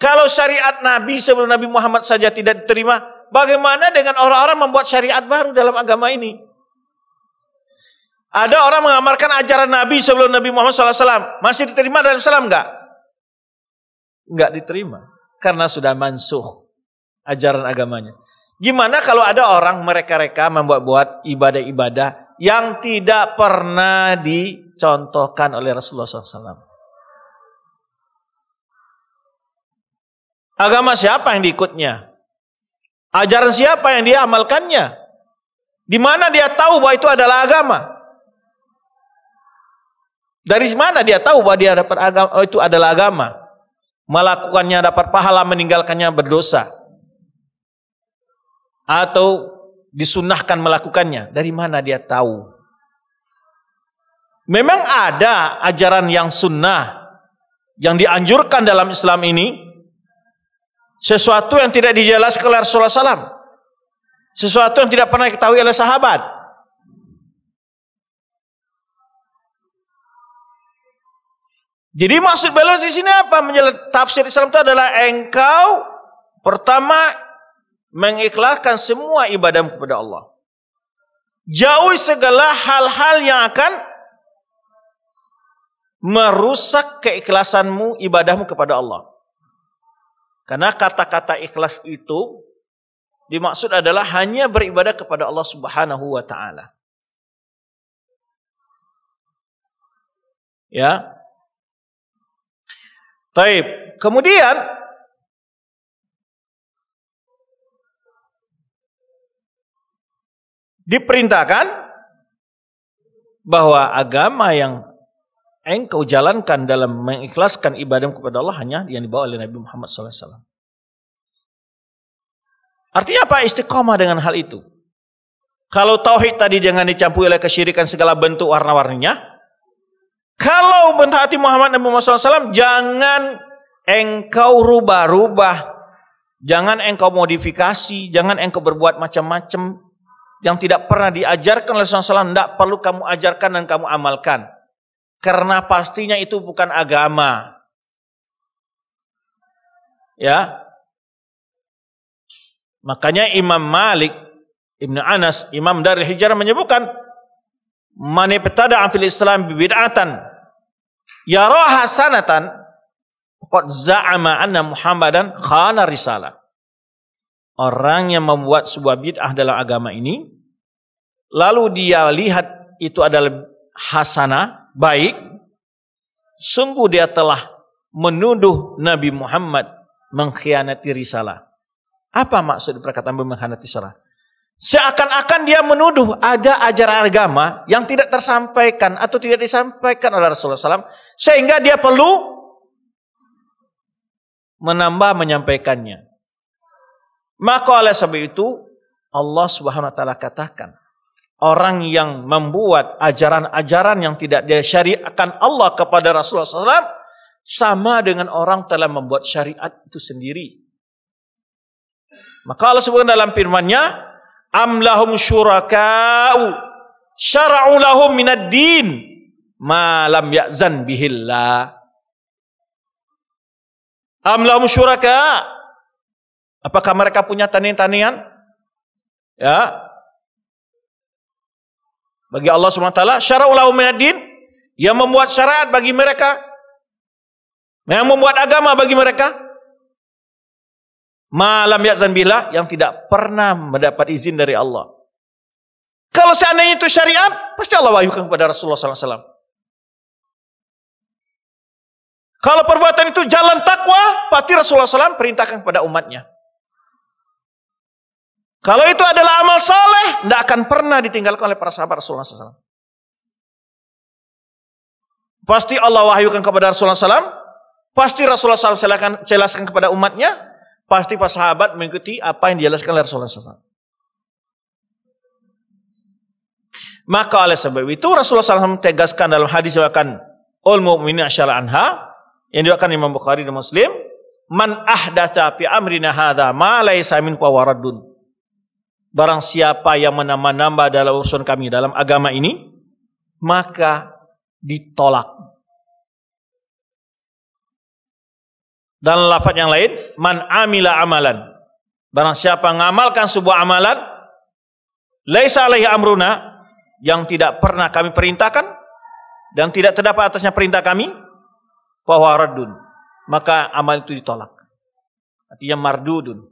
Kalau syariat Nabi sebelum Nabi Muhammad saja tidak diterima, bagaimana dengan orang-orang membuat syariat baru dalam agama ini? Ada orang mengamalkan ajaran Nabi sebelum Nabi Muhammad SAW. Masih diterima dalam Islam enggak? nggak diterima karena sudah mansuh ajaran agamanya. Gimana kalau ada orang mereka-reka membuat-buat ibadah-ibadah yang tidak pernah dicontohkan oleh Rasulullah SAW? Agama siapa yang diikutnya? Ajaran siapa yang dia amalkannya? Di mana dia tahu bahwa itu adalah agama? Dari mana dia tahu bahwa dia dapat agama, oh, itu adalah agama? melakukannya dapat pahala, meninggalkannya berdosa. Atau disunahkan melakukannya. Dari mana dia tahu? Memang ada ajaran yang sunnah yang dianjurkan dalam Islam ini sesuatu yang tidak dijelaskan oleh Rasulullah SAW. Sesuatu yang tidak pernah diketahui oleh sahabat. Jadi maksud beliau di sini apa? Menjelat tafsir Islam itu adalah engkau pertama mengikhlaskan semua ibadah kepada Allah. Jauhi segala hal-hal yang akan merusak keikhlasanmu ibadahmu kepada Allah. Karena kata-kata ikhlas itu dimaksud adalah hanya beribadah kepada Allah Subhanahu wa taala. Ya, Taib. Kemudian diperintahkan bahwa agama yang engkau jalankan dalam mengikhlaskan ibadah kepada Allah hanya yang dibawa oleh Nabi Muhammad SAW. Artinya apa istiqomah dengan hal itu? Kalau tauhid tadi jangan dicampuri oleh kesyirikan segala bentuk warna-warninya, kalau mentaati Muhammad Nabi Muhammad SAW, jangan engkau rubah-rubah. Jangan engkau modifikasi, jangan engkau berbuat macam-macam yang tidak pernah diajarkan oleh Rasulullah SAW, tidak perlu kamu ajarkan dan kamu amalkan. Karena pastinya itu bukan agama. Ya. Makanya Imam Malik Ibnu Anas, Imam dari Hijrah menyebutkan man ibtada'a fil Islam bid'atan yaraha sanatan qad za'ama anna Muhammadan khana risalah. Orang yang membuat sebuah bid'ah dalam agama ini lalu dia lihat itu adalah hasanah, baik, sungguh dia telah menuduh Nabi Muhammad mengkhianati risalah. Apa maksud perkataan mengkhianati risalah? Seakan-akan dia menuduh ada ajaran agama yang tidak tersampaikan atau tidak disampaikan oleh Rasulullah SAW. Sehingga dia perlu menambah menyampaikannya. Maka oleh sebab itu Allah Subhanahu wa katakan, orang yang membuat ajaran-ajaran yang tidak disyariatkan Allah kepada Rasulullah SAW sama dengan orang telah membuat syariat itu sendiri. Maka Allah sebutkan dalam firman-Nya, am lahum syuraka'u syara'u lahum minad din ma lam ya'zan bihillah am lahum syuraka apakah mereka punya tanian-tanian ya bagi Allah SWT syara'u lahum minad din yang membuat syariat bagi mereka yang membuat agama bagi mereka Malam ya bila yang tidak pernah mendapat izin dari Allah. Kalau seandainya itu syariat, pasti Allah wahyukan kepada Rasulullah SAW. Kalau perbuatan itu jalan takwa, pasti Rasulullah SAW perintahkan kepada umatnya. Kalau itu adalah amal soleh, tidak akan pernah ditinggalkan oleh para sahabat Rasulullah SAW. Pasti Allah wahyukan kepada Rasulullah SAW. Pasti Rasulullah SAW jelaskan kepada umatnya Pasti para sahabat mengikuti apa yang dijelaskan oleh Rasulullah SAW. Maka oleh sebab itu Rasulullah SAW tegaskan dalam hadis yang akan ulmu min anha yang diwakilkan Imam Bukhari dan Muslim man ahdata fi amrina hadza ma laisa min waradun barang siapa yang menambah-nambah dalam urusan kami dalam agama ini maka ditolak Dan lafaz yang lain, man amila amalan. Barang siapa mengamalkan sebuah amalan, laisa alaihi amruna, yang tidak pernah kami perintahkan, dan tidak terdapat atasnya perintah kami, bahwa radun. Maka amal itu ditolak. Artinya mardudun.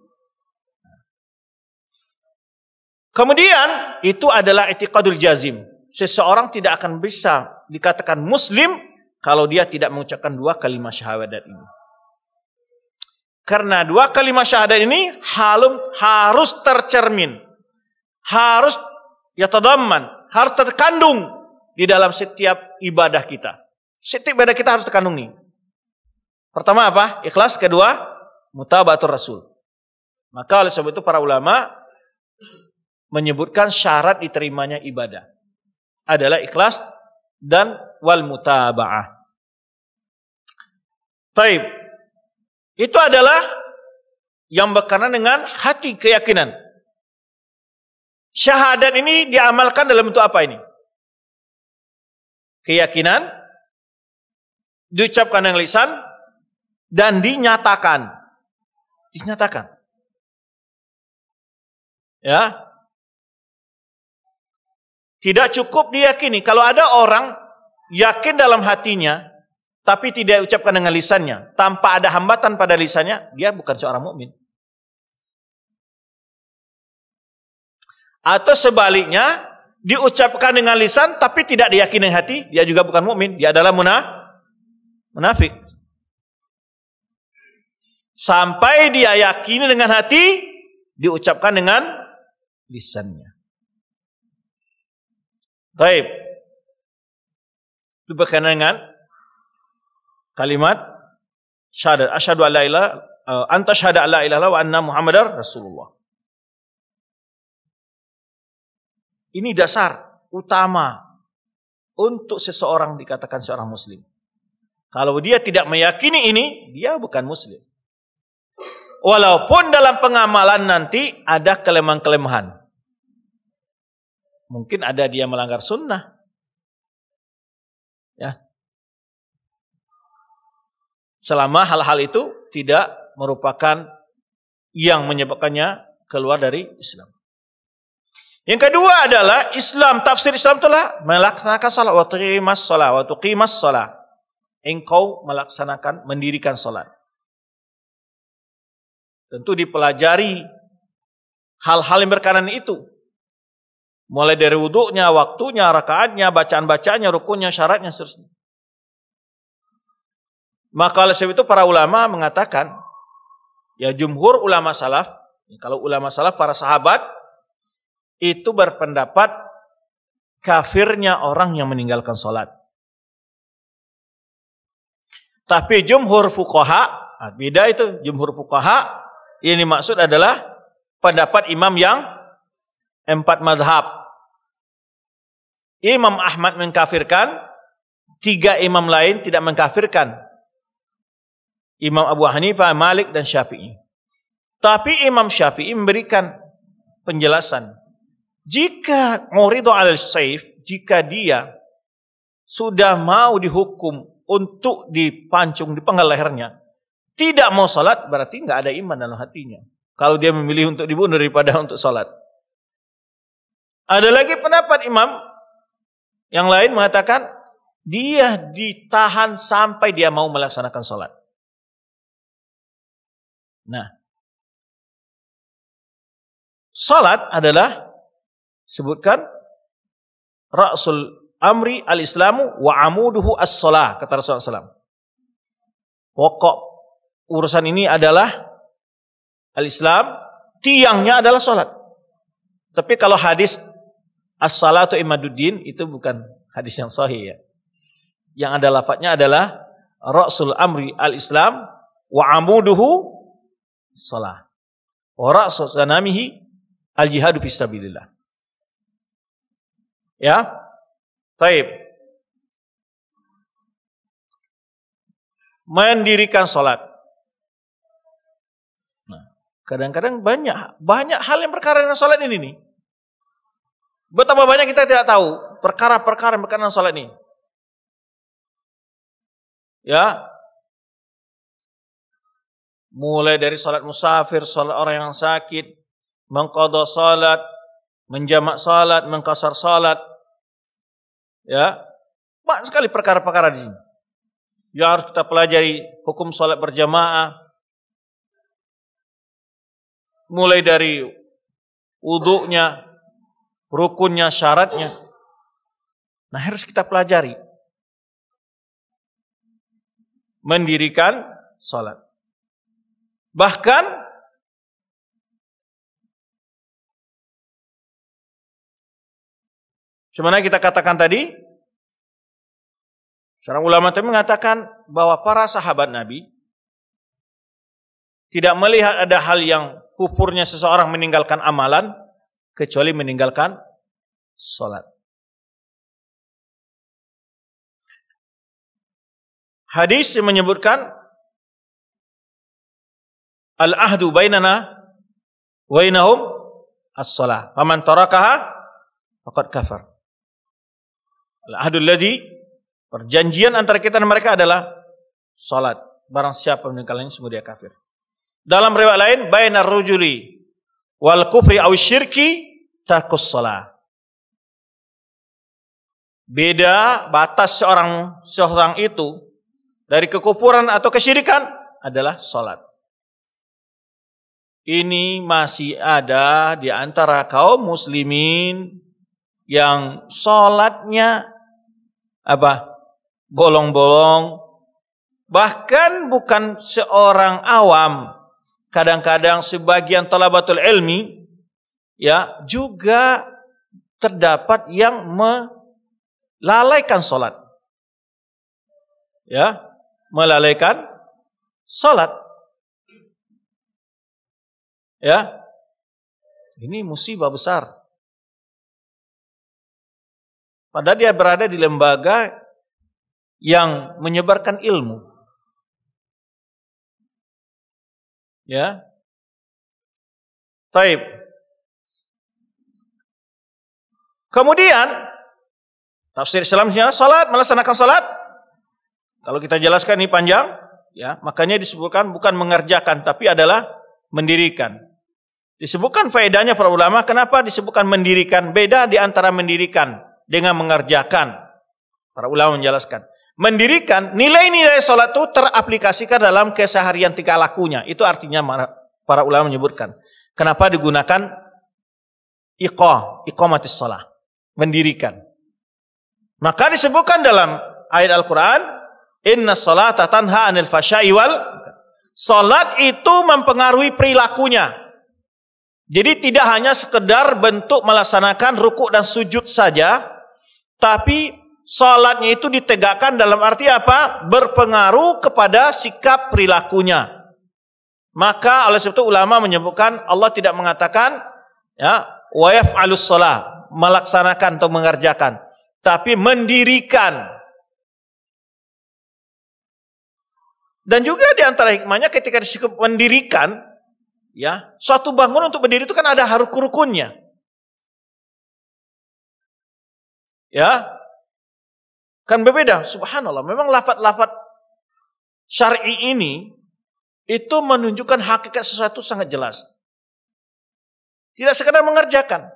Kemudian itu adalah etikadul jazim. Seseorang tidak akan bisa dikatakan muslim kalau dia tidak mengucapkan dua kalimat syahadat ini. Karena dua kalimat syahadat ini halum, harus tercermin. Harus ya tadaman, harus terkandung di dalam setiap ibadah kita. Setiap ibadah kita harus terkandung nih. Pertama apa? Ikhlas. Kedua, mutabatur rasul. Maka oleh sebab itu para ulama menyebutkan syarat diterimanya ibadah adalah ikhlas dan wal mutaba'ah. Taib. Itu adalah yang berkenaan dengan hati keyakinan. Syahadat ini diamalkan dalam bentuk apa ini? Keyakinan diucapkan dengan lisan dan dinyatakan. Dinyatakan. Ya. Tidak cukup diyakini. Kalau ada orang yakin dalam hatinya tapi tidak ucapkan dengan lisannya, tanpa ada hambatan pada lisannya, dia bukan seorang mukmin. Atau sebaliknya, diucapkan dengan lisan tapi tidak diyakini hati, dia juga bukan mukmin, dia adalah munaf munafik. Sampai dia yakini dengan hati, diucapkan dengan lisannya. Baik. Itu berkenaan dengan kalimat syahadat asyhadu alla ilaha uh, eh, anta syahada alla ilaha wa anna muhammadar rasulullah. Ini dasar utama untuk seseorang dikatakan seorang muslim. Kalau dia tidak meyakini ini, dia bukan muslim. Walaupun dalam pengamalan nanti ada kelemahan-kelemahan. Mungkin ada dia melanggar sunnah. Ya, Selama hal-hal itu tidak merupakan yang menyebabkannya keluar dari Islam. Yang kedua adalah Islam, tafsir Islam telah melaksanakan salat, wa tuqimas salat, wa tuqimas salat. Engkau melaksanakan, mendirikan salat. Tentu dipelajari hal-hal yang berkanan itu. Mulai dari wuduknya, waktunya, rakaatnya, bacaan-bacaannya, rukunnya, syaratnya, seterusnya. Maka oleh sebab itu para ulama mengatakan, ya jumhur ulama salaf, ya kalau ulama salaf para sahabat, itu berpendapat kafirnya orang yang meninggalkan sholat. Tapi jumhur fukoha, ah, beda itu jumhur fukoha, ini maksud adalah pendapat imam yang empat madhab. Imam Ahmad mengkafirkan, tiga imam lain tidak mengkafirkan. Imam Abu Hanifah, Malik dan Syafi'i. Tapi Imam Syafi'i memberikan penjelasan. Jika muridu al-saif, jika dia sudah mau dihukum untuk dipancung, di penggal lehernya, tidak mau salat berarti nggak ada iman dalam hatinya. Kalau dia memilih untuk dibunuh daripada untuk salat. Ada lagi pendapat imam yang lain mengatakan dia ditahan sampai dia mau melaksanakan salat. Nah, salat adalah sebutkan Rasul amri al-islamu wa amuduhu as-salah kata Rasulullah SAW. Pokok urusan ini adalah al-islam, tiangnya adalah salat. Tapi kalau hadis as atau imaduddin itu bukan hadis yang sahih ya. Yang ada lafadznya adalah Rasul amri al-islam wa amuduhu salah. Orak ra'su sanamihi al-jihadu fisabilillah. Ya? taib. Mendirikan salat. Nah, kadang-kadang banyak banyak hal yang perkara dengan salat ini nih. Betapa banyak kita tidak tahu perkara-perkara berkenaan salat ini. Ya, mulai dari salat musafir, salat orang yang sakit, mengkodoh salat, menjamak salat, mengkasar salat. Ya. Banyak sekali perkara-perkara di sini. Ya harus kita pelajari hukum salat berjamaah. Mulai dari wuduknya, rukunnya, syaratnya. Nah, harus kita pelajari. Mendirikan salat. Bahkan Sebenarnya kita katakan tadi, seorang ulama itu mengatakan bahwa para sahabat Nabi tidak melihat ada hal yang kufurnya seseorang meninggalkan amalan kecuali meninggalkan sholat. Hadis menyebutkan al ahdu bainana wa bainahum as-salah. Faman tarakaha faqad kafar. Al ahdu alladhi perjanjian antara kita dan mereka adalah salat. Barang siapa ini sungguh dia kafir. Dalam riwayat lain bainar rujuli wal kufri aw syirki tarkus salat Beda batas seorang seorang itu dari kekufuran atau kesyirikan adalah salat ini masih ada di antara kaum muslimin yang sholatnya apa bolong-bolong bahkan bukan seorang awam kadang-kadang sebagian talabatul ilmi ya juga terdapat yang melalaikan sholat ya melalaikan sholat Ya. Ini musibah besar. Padahal dia berada di lembaga yang menyebarkan ilmu. Ya. Taib. Kemudian tafsir Islamnya salat, melaksanakan salat. Kalau kita jelaskan ini panjang, ya, makanya disebutkan bukan mengerjakan tapi adalah mendirikan. Disebutkan faedahnya para ulama, kenapa disebutkan mendirikan? Beda di antara mendirikan dengan mengerjakan. Para ulama menjelaskan. Mendirikan, nilai-nilai sholat itu teraplikasikan dalam keseharian tiga lakunya. Itu artinya para ulama menyebutkan. Kenapa digunakan iqah, iqamatis sholat. Mendirikan. Maka disebutkan dalam ayat Al-Quran, Inna sholat tanha anil fasha'i wal Salat itu mempengaruhi perilakunya, jadi tidak hanya sekedar bentuk melaksanakan rukuk dan sujud saja, tapi salatnya itu ditegakkan dalam arti apa? Berpengaruh kepada sikap perilakunya. Maka oleh sebab itu ulama menyebutkan Allah tidak mengatakan ya wa yaf'alus salah, melaksanakan atau mengerjakan, tapi mendirikan. Dan juga di antara hikmahnya ketika disebut mendirikan, Ya, suatu bangun untuk berdiri itu kan ada haruk rukunnya. Ya. Kan berbeda, subhanallah. Memang lafat-lafat syar'i ini itu menunjukkan hakikat sesuatu sangat jelas. Tidak sekadar mengerjakan.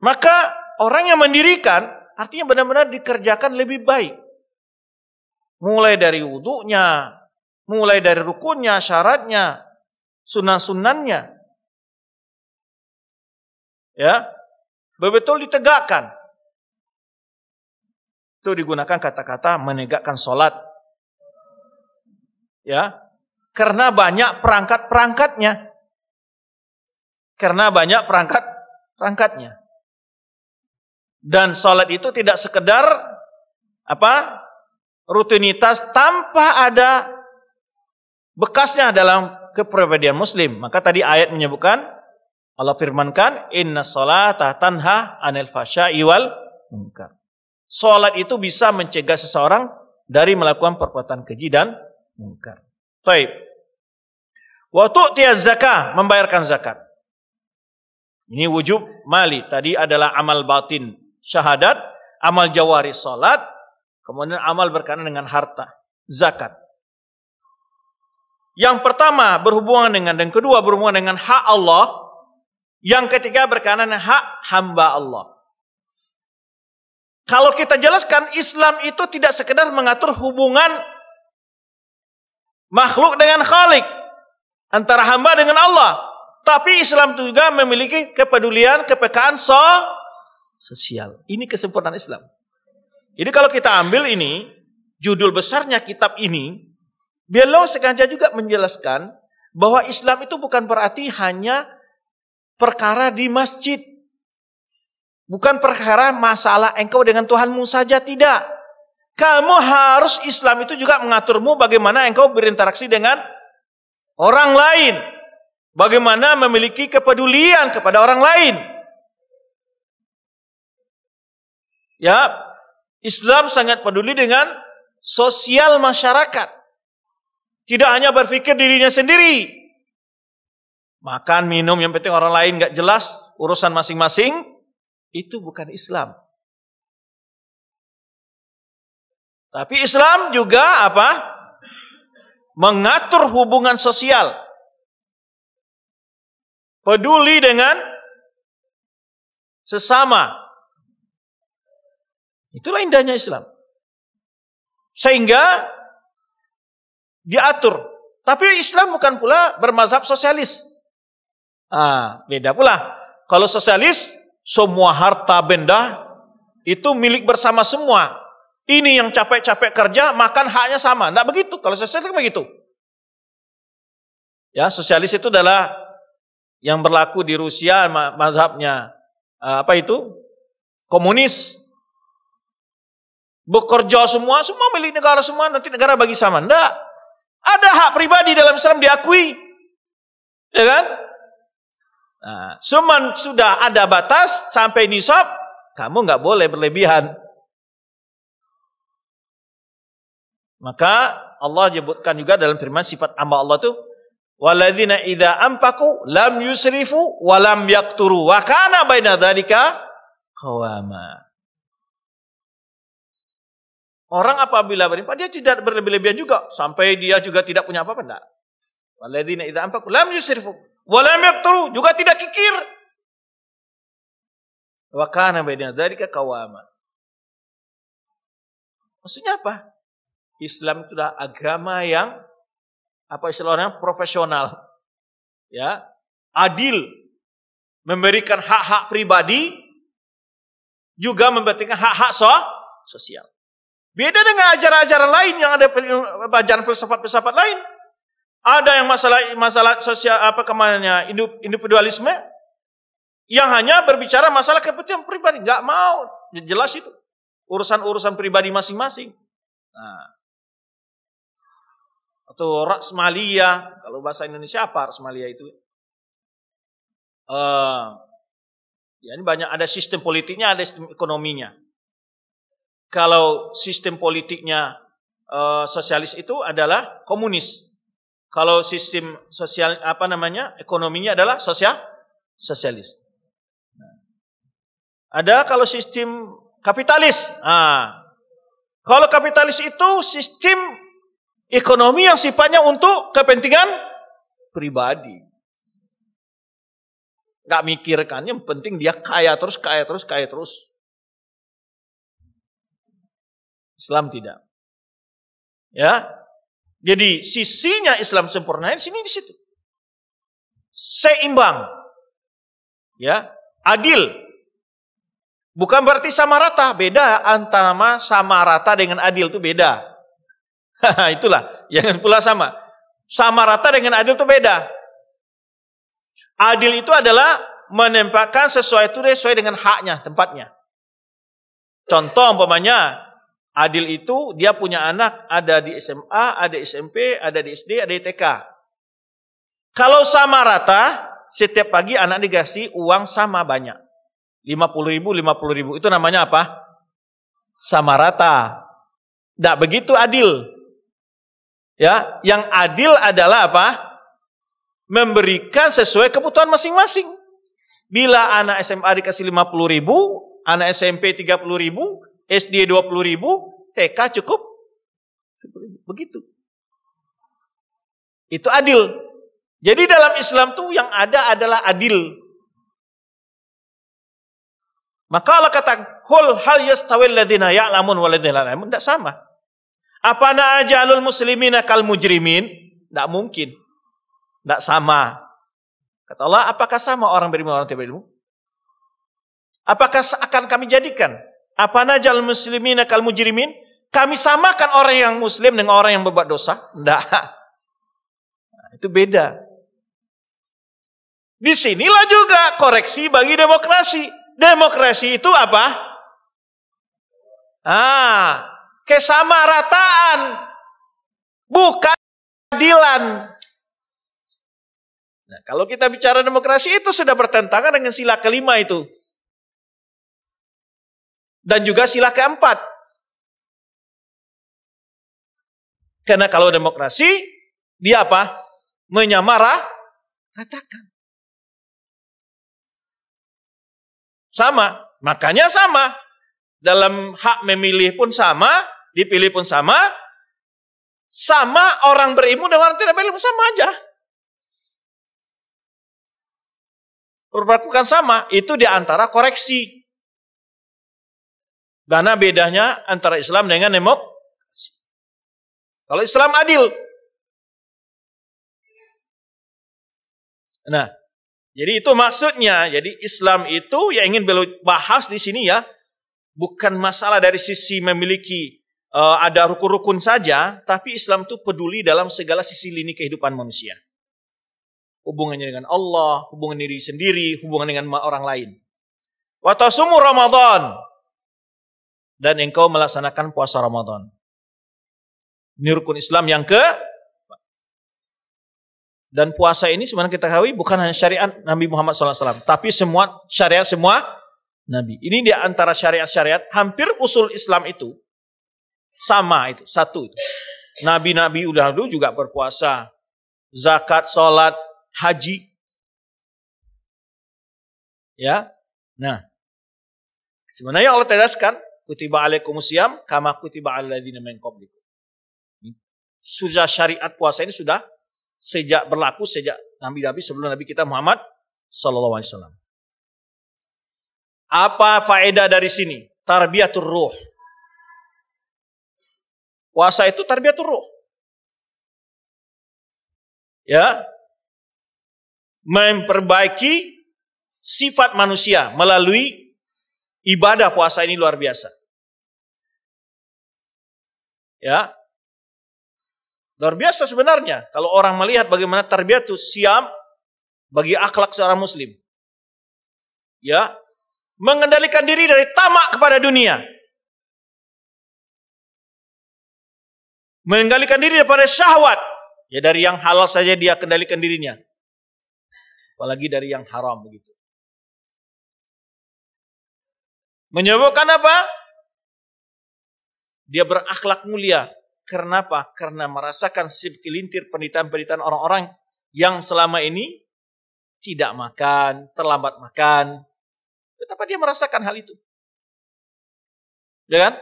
Maka orang yang mendirikan artinya benar-benar dikerjakan lebih baik. Mulai dari wudhunya, mulai dari rukunnya, syaratnya, sunnah-sunnahnya. Ya, betul-betul ditegakkan. Itu digunakan kata-kata menegakkan sholat. Ya, karena banyak perangkat-perangkatnya. Karena banyak perangkat-perangkatnya. Dan sholat itu tidak sekedar apa rutinitas tanpa ada bekasnya dalam kepribadian muslim. Maka tadi ayat menyebutkan Allah firmankan inna salata tanha anil fasya'i wal munkar. Salat itu bisa mencegah seseorang dari melakukan perbuatan keji dan munkar. Baik. Wa tu'tiya zakah, membayarkan zakat. Ini wujub mali. Tadi adalah amal batin syahadat, amal jawari salat, kemudian amal berkaitan dengan harta, zakat. Yang pertama berhubungan dengan dan kedua berhubungan dengan hak Allah. Yang ketiga berkenaan dengan hak hamba Allah. Kalau kita jelaskan Islam itu tidak sekedar mengatur hubungan makhluk dengan khalik antara hamba dengan Allah, tapi Islam juga memiliki kepedulian, kepekaan so sosial. Ini kesempurnaan Islam. Jadi kalau kita ambil ini, judul besarnya kitab ini Beliau sengaja juga menjelaskan bahwa Islam itu bukan berarti hanya perkara di masjid. Bukan perkara masalah engkau dengan Tuhanmu saja, tidak. Kamu harus Islam itu juga mengaturmu bagaimana engkau berinteraksi dengan orang lain. Bagaimana memiliki kepedulian kepada orang lain. Ya, Islam sangat peduli dengan sosial masyarakat. Tidak hanya berpikir dirinya sendiri. Makan, minum, yang penting orang lain gak jelas, urusan masing-masing, itu bukan Islam. Tapi Islam juga apa? Mengatur hubungan sosial. Peduli dengan sesama. Itulah indahnya Islam. Sehingga diatur. Tapi Islam bukan pula bermazhab sosialis. Ah, beda pula. Kalau sosialis, semua harta benda itu milik bersama semua. Ini yang capek-capek kerja, makan haknya sama. Tidak begitu. Kalau sosialis kan begitu. Ya, sosialis itu adalah yang berlaku di Rusia mazhabnya ah, apa itu? Komunis. Bekerja semua, semua milik negara semua, nanti negara bagi sama. Enggak. Ada hak pribadi dalam Islam diakui. Ya kan? Nah, cuman sudah ada batas sampai nisab, kamu nggak boleh berlebihan. Maka Allah jebutkan juga dalam firman sifat amba Allah tuh waladina idza amfaku lam yusrifu walam yakturu wa kana baina dzalika qawama. Orang apabila berinfak, dia tidak berlebih-lebihan juga. Sampai dia juga tidak punya apa-apa. Tidak. Waladina idha anfaku lam yusrifu. Walam yakturu. Juga tidak kikir. Wa kana baina dzalika qawama. Maksudnya apa? Islam itu adalah agama yang apa istilahnya profesional. Ya, adil. Memberikan hak-hak pribadi juga memberikan hak-hak sosial. Beda dengan ajaran-ajaran lain yang ada ajaran filsafat-filsafat lain. Ada yang masalah masalah sosial apa kemana individualisme yang hanya berbicara masalah kepentingan pribadi, nggak mau jelas itu urusan-urusan pribadi masing-masing. Nah. Atau rasmalia, kalau bahasa Indonesia apa rasmalia itu? Uh, ya ini banyak ada sistem politiknya, ada sistem ekonominya kalau sistem politiknya uh, sosialis itu adalah komunis. Kalau sistem sosial apa namanya ekonominya adalah sosial sosialis. Nah, ada kalau sistem kapitalis. Nah, kalau kapitalis itu sistem ekonomi yang sifatnya untuk kepentingan pribadi. Gak mikirkan, yang penting dia kaya terus, kaya terus, kaya terus. Islam tidak. Ya. Jadi sisinya Islam sempurna di sini di situ. Seimbang. Ya, adil. Bukan berarti sama rata, beda antara sama rata dengan adil itu beda. Itulah, jangan pula sama. Sama rata dengan adil itu beda. Adil itu adalah menempatkan sesuai itu sesuai dengan haknya, tempatnya. Contoh umpamanya Adil itu dia punya anak ada di SMA, ada di SMP, ada di SD, ada di TK. Kalau sama rata, setiap pagi anak dikasih uang sama banyak. 50 ribu, 50 ribu. Itu namanya apa? Sama rata. Tidak begitu adil. Ya, yang adil adalah apa? Memberikan sesuai kebutuhan masing-masing. Bila anak SMA dikasih 50 ribu, anak SMP 30 ribu, SD 20 ribu, TK cukup. Begitu. Itu adil. Jadi dalam Islam tuh yang ada adalah adil. Maka Allah kata, "Kul hal yastawil ladina ya'lamun wal ladzina ya'lamun?" Tidak sama. Apa na'ajalul muslimina kal mujrimin? Tidak mungkin. Tidak sama. Kata Allah, apakah sama orang berilmu orang tidak berilmu? Apakah akan kami jadikan apa najal muslimin kal mujrimin? Kami samakan orang yang muslim dengan orang yang berbuat dosa? Tidak. Nah, itu beda. Di sinilah juga koreksi bagi demokrasi. Demokrasi itu apa? Ah, kesamarataan. Bukan keadilan. Nah, kalau kita bicara demokrasi itu sudah bertentangan dengan sila kelima itu. Dan juga sila keempat. Karena kalau demokrasi, dia apa? Menyamarah, katakan, Sama, makanya sama. Dalam hak memilih pun sama, dipilih pun sama. Sama orang berilmu dan orang tidak berilmu sama aja. perlakukan sama, itu diantara koreksi. Karena bedanya antara Islam dengan demokrasi. Kalau Islam adil. Nah, jadi itu maksudnya. Jadi Islam itu yang ingin bahas di sini ya, bukan masalah dari sisi memiliki uh, ada rukun-rukun saja, tapi Islam itu peduli dalam segala sisi lini kehidupan manusia. Hubungannya dengan Allah, hubungan diri sendiri, hubungan dengan orang lain. Watasumu Ramadan, dan engkau melaksanakan puasa Ramadan. Ini rukun Islam yang ke dan puasa ini sebenarnya kita ketahui bukan hanya syariat Nabi Muhammad SAW, tapi semua syariat semua Nabi. Ini di antara syariat-syariat hampir usul Islam itu sama itu satu itu. Nabi-nabi udah dulu juga berpuasa, zakat, sholat, haji. Ya, nah sebenarnya Allah tegaskan kutiba alaikumusiyam kama kutiba alladzina min qablikum. Sudah syariat puasa ini sudah sejak berlaku sejak nabi-nabi sebelum nabi kita Muhammad sallallahu alaihi wasallam. Apa faedah dari sini? Tarbiyatur ruh. Puasa itu tarbiyatur ruh. Ya. Memperbaiki sifat manusia melalui Ibadah puasa ini luar biasa. Ya. Luar biasa sebenarnya kalau orang melihat bagaimana itu siam bagi akhlak seorang muslim. Ya. Mengendalikan diri dari tamak kepada dunia. Mengendalikan diri daripada syahwat. Ya dari yang halal saja dia kendalikan dirinya. Apalagi dari yang haram begitu. menyebabkan apa? Dia berakhlak mulia. Karena apa? Karena merasakan sekelintir penderitaan-penderitaan orang-orang yang selama ini tidak makan, terlambat makan. Betapa dia merasakan hal itu. Ya kan?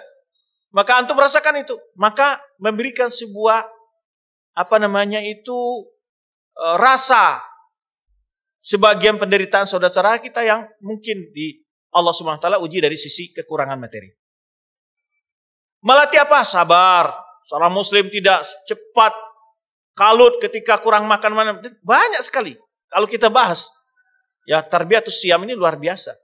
Maka antum merasakan itu. Maka memberikan sebuah apa namanya itu eh, rasa sebagian penderitaan saudara-saudara kita yang mungkin di Allah Subhanahu wa taala uji dari sisi kekurangan materi. Melatih apa? Sabar. Seorang muslim tidak cepat kalut ketika kurang makan mana banyak sekali. Kalau kita bahas ya tarbiyatus siam ini luar biasa.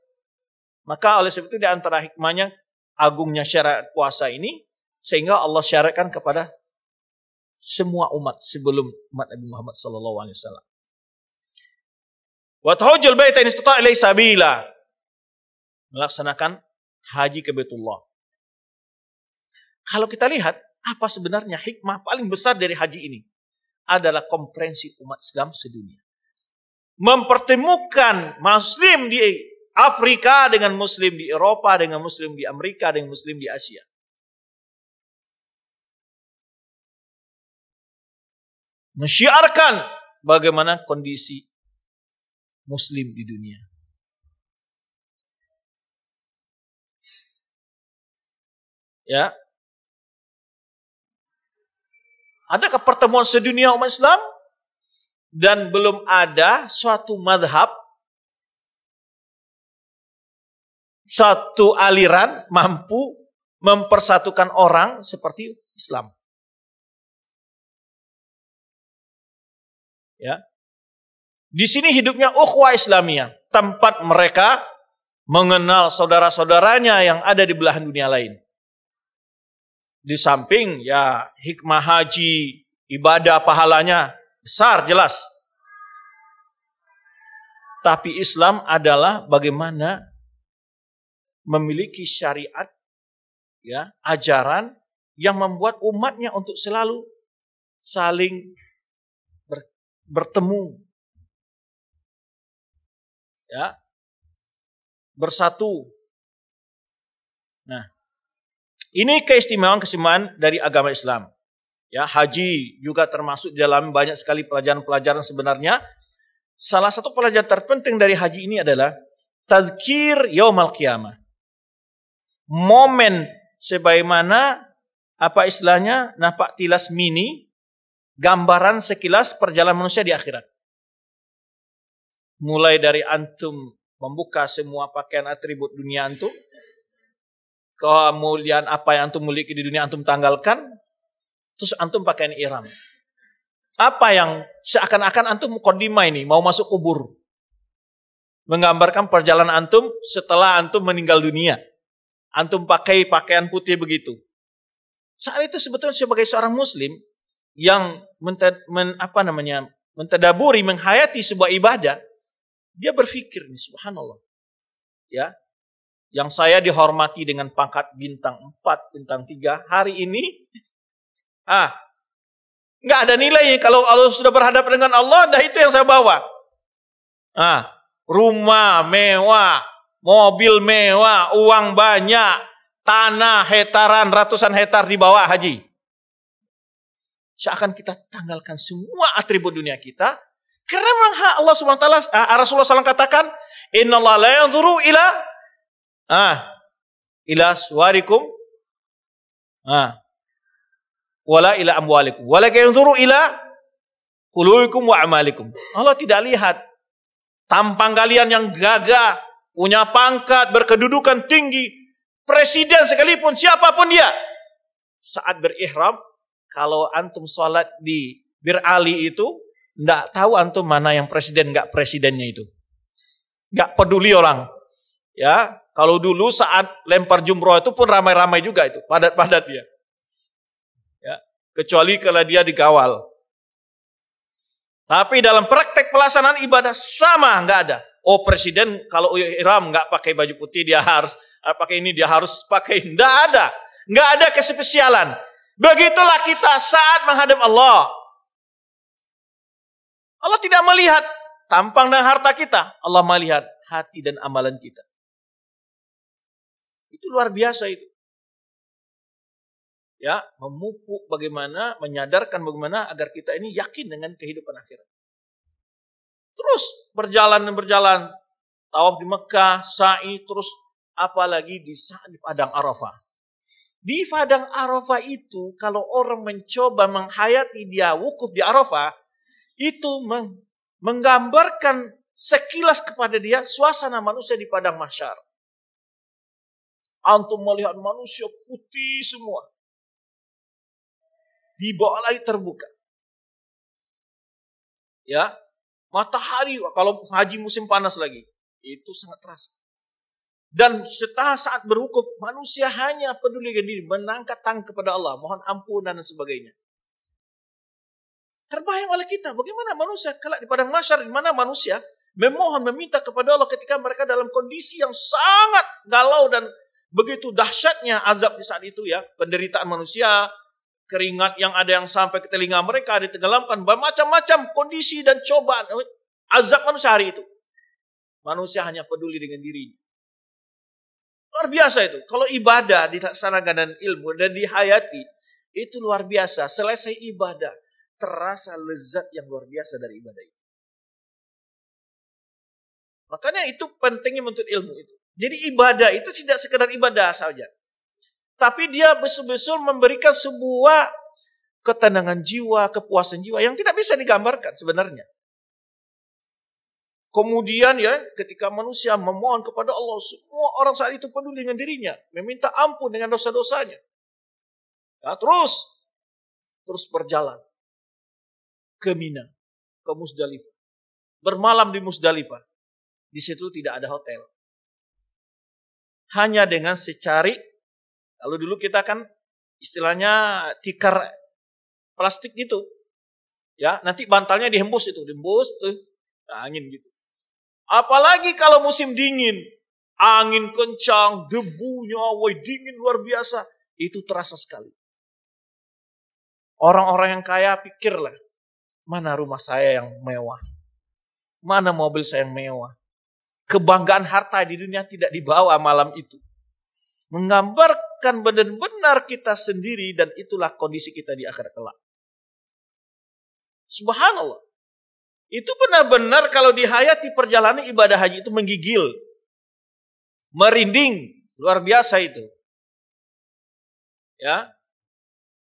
Maka oleh sebab itu di antara hikmahnya agungnya syarat puasa ini sehingga Allah syaratkan kepada semua umat sebelum umat Nabi Muhammad sallallahu alaihi wasallam. Wa tahujjul baita in istata' sabila melaksanakan haji ke Baitullah. Kalau kita lihat apa sebenarnya hikmah paling besar dari haji ini adalah komprehensi umat Islam sedunia. Mempertemukan muslim di Afrika dengan muslim di Eropa, dengan muslim di Amerika, dengan muslim di Asia. Mensyiarkan bagaimana kondisi muslim di dunia. Ya. Adakah pertemuan sedunia umat Islam? Dan belum ada suatu madhab, suatu aliran mampu mempersatukan orang seperti Islam. Ya. Di sini hidupnya ukhuwah Islamia, tempat mereka mengenal saudara-saudaranya yang ada di belahan dunia lain. Di samping ya hikmah haji, ibadah pahalanya besar jelas. Tapi Islam adalah bagaimana memiliki syariat ya, ajaran yang membuat umatnya untuk selalu saling ber, bertemu ya bersatu. Nah, ini keistimewaan-keistimewaan dari agama Islam. Ya, haji juga termasuk dalam banyak sekali pelajaran-pelajaran sebenarnya. Salah satu pelajaran terpenting dari haji ini adalah tazkir Al qiyamah. Momen sebagaimana apa istilahnya Nampak tilas mini gambaran sekilas perjalanan manusia di akhirat. Mulai dari antum membuka semua pakaian atribut dunia antum kemuliaan apa yang antum miliki di dunia antum tanggalkan, terus antum pakaian iram. Apa yang seakan-akan antum mukodima ini, mau masuk kubur. Menggambarkan perjalanan antum setelah antum meninggal dunia. Antum pakai pakaian putih begitu. Saat itu sebetulnya sebagai seorang muslim yang mented, men, apa namanya mentedaburi menghayati sebuah ibadah, dia berpikir nih subhanallah. Ya, yang saya dihormati dengan pangkat bintang 4, bintang 3 hari ini ah nggak ada nilai kalau Allah sudah berhadapan dengan Allah dah itu yang saya bawa. Ah, rumah mewah, mobil mewah, uang banyak, tanah hektaran ratusan hektar di bawah haji. Seakan kita tanggalkan semua atribut dunia kita karena memang hak Allah Subhanahu wa taala ah, Rasulullah SAW katakan, "Innallaha la yanzuru ila ah ila suwarikum ah wala ila amwalikum wala yanzuru ila qulubikum wa amalikum Allah tidak lihat tampang kalian yang gagah punya pangkat berkedudukan tinggi presiden sekalipun siapapun dia saat berihram kalau antum sholat di Bir Ali itu ndak tahu antum mana yang presiden nggak presidennya itu nggak peduli orang ya kalau dulu saat lempar jumroh itu pun ramai-ramai juga itu, padat-padat dia. Ya, kecuali kalau dia digawal. Tapi dalam praktek pelaksanaan ibadah sama nggak ada. Oh presiden kalau iram nggak pakai baju putih dia harus eh, pakai ini dia harus pakai nggak ada, nggak ada kespesialan. Begitulah kita saat menghadap Allah. Allah tidak melihat tampang dan harta kita. Allah melihat hati dan amalan kita. Itu luar biasa itu. Ya, memupuk bagaimana, menyadarkan bagaimana agar kita ini yakin dengan kehidupan akhirat. Terus berjalan dan berjalan. Tawaf di Mekah, sa'i, terus apalagi di di Padang Arafah. Di Padang Arafah itu kalau orang mencoba menghayati dia wukuf di Arafah, itu menggambarkan sekilas kepada dia suasana manusia di padang mahsyar. Antum melihat manusia putih semua. Di bawah lagi terbuka. Ya, matahari kalau haji musim panas lagi itu sangat terasa. Dan setelah saat berhukum manusia hanya peduli ke diri, menangkat tangan kepada Allah, mohon ampun dan sebagainya. Terbayang oleh kita bagaimana manusia kelak di padang masyar di mana manusia memohon meminta kepada Allah ketika mereka dalam kondisi yang sangat galau dan Begitu dahsyatnya azab di saat itu ya, penderitaan manusia, keringat yang ada yang sampai ke telinga mereka ditenggelamkan, bermacam macam kondisi dan cobaan azab manusia hari itu. Manusia hanya peduli dengan dirinya. Luar biasa itu. Kalau ibadah dilaksanakan dan ilmu dan dihayati, itu luar biasa. Selesai ibadah, terasa lezat yang luar biasa dari ibadah itu. Makanya itu pentingnya menuntut ilmu itu. Jadi ibadah itu tidak sekedar ibadah saja. Tapi dia besul-besul memberikan sebuah ketenangan jiwa, kepuasan jiwa yang tidak bisa digambarkan sebenarnya. Kemudian ya ketika manusia memohon kepada Allah, semua orang saat itu peduli dengan dirinya, meminta ampun dengan dosa-dosanya. Ya, terus, terus berjalan ke Mina, ke Musdalifah. Bermalam di Musdalifah. Di situ tidak ada hotel hanya dengan secari. Lalu dulu kita kan istilahnya tikar plastik gitu. Ya, nanti bantalnya dihembus itu, dihembus tuh angin gitu. Apalagi kalau musim dingin, angin kencang, debunya, woi dingin luar biasa. Itu terasa sekali. Orang-orang yang kaya pikirlah, mana rumah saya yang mewah? Mana mobil saya yang mewah? Kebanggaan harta di dunia tidak dibawa malam itu. Menggambarkan benar-benar kita sendiri dan itulah kondisi kita di akhirat kelak. Subhanallah. Itu benar-benar kalau dihayati perjalanan ibadah haji itu menggigil. Merinding. Luar biasa itu. Ya.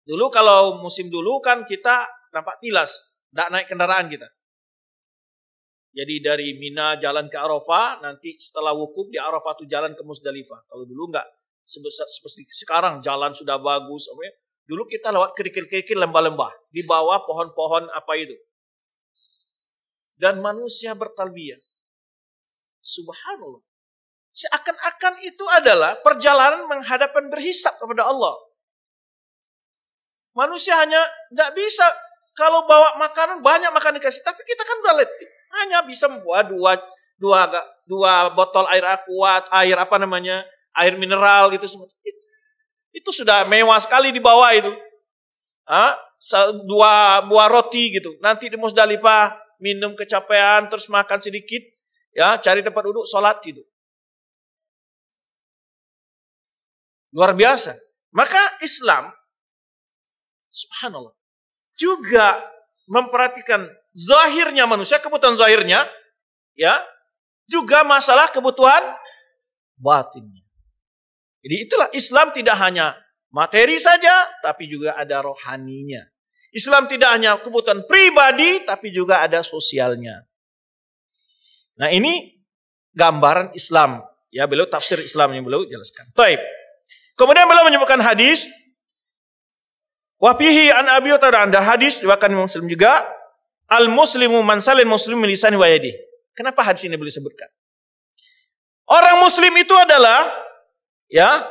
Dulu kalau musim dulu kan kita nampak tilas. Tidak naik kendaraan kita. Jadi dari Mina jalan ke Arafah, nanti setelah wukuf di Arafah tuh jalan ke Musdalifah. Kalau dulu enggak sebesar seperti sekarang jalan sudah bagus, ya. dulu kita lewat kerikil-kerikil lembah-lembah di bawah pohon-pohon apa itu. Dan manusia bertalbiyah. Subhanallah. Seakan-akan itu adalah perjalanan menghadapkan berhisap kepada Allah. Manusia hanya tidak bisa kalau bawa makanan banyak makan dikasih, tapi kita kan udah letih. Hanya bisa membuat dua dua dua botol air aqua, air apa namanya? air mineral gitu semua. Itu, itu sudah mewah sekali di bawah itu. Hah? dua buah roti gitu. Nanti di Musdalifah minum kecapean terus makan sedikit ya, cari tempat duduk, sholat tidur. Gitu. Luar biasa. Maka Islam subhanallah juga memperhatikan zahirnya manusia, kebutuhan zahirnya, ya, juga masalah kebutuhan batinnya. Jadi itulah Islam tidak hanya materi saja, tapi juga ada rohaninya. Islam tidak hanya kebutuhan pribadi, tapi juga ada sosialnya. Nah ini gambaran Islam. Ya beliau tafsir Islam yang beliau jelaskan. Taib. Kemudian beliau menyebutkan hadis Wafihi an Abi Hurairah ada hadis diwakilkan Muslim juga al muslimu mansalin muslim milisani wa yadi. Kenapa hadis ini boleh sebutkan? Orang muslim itu adalah ya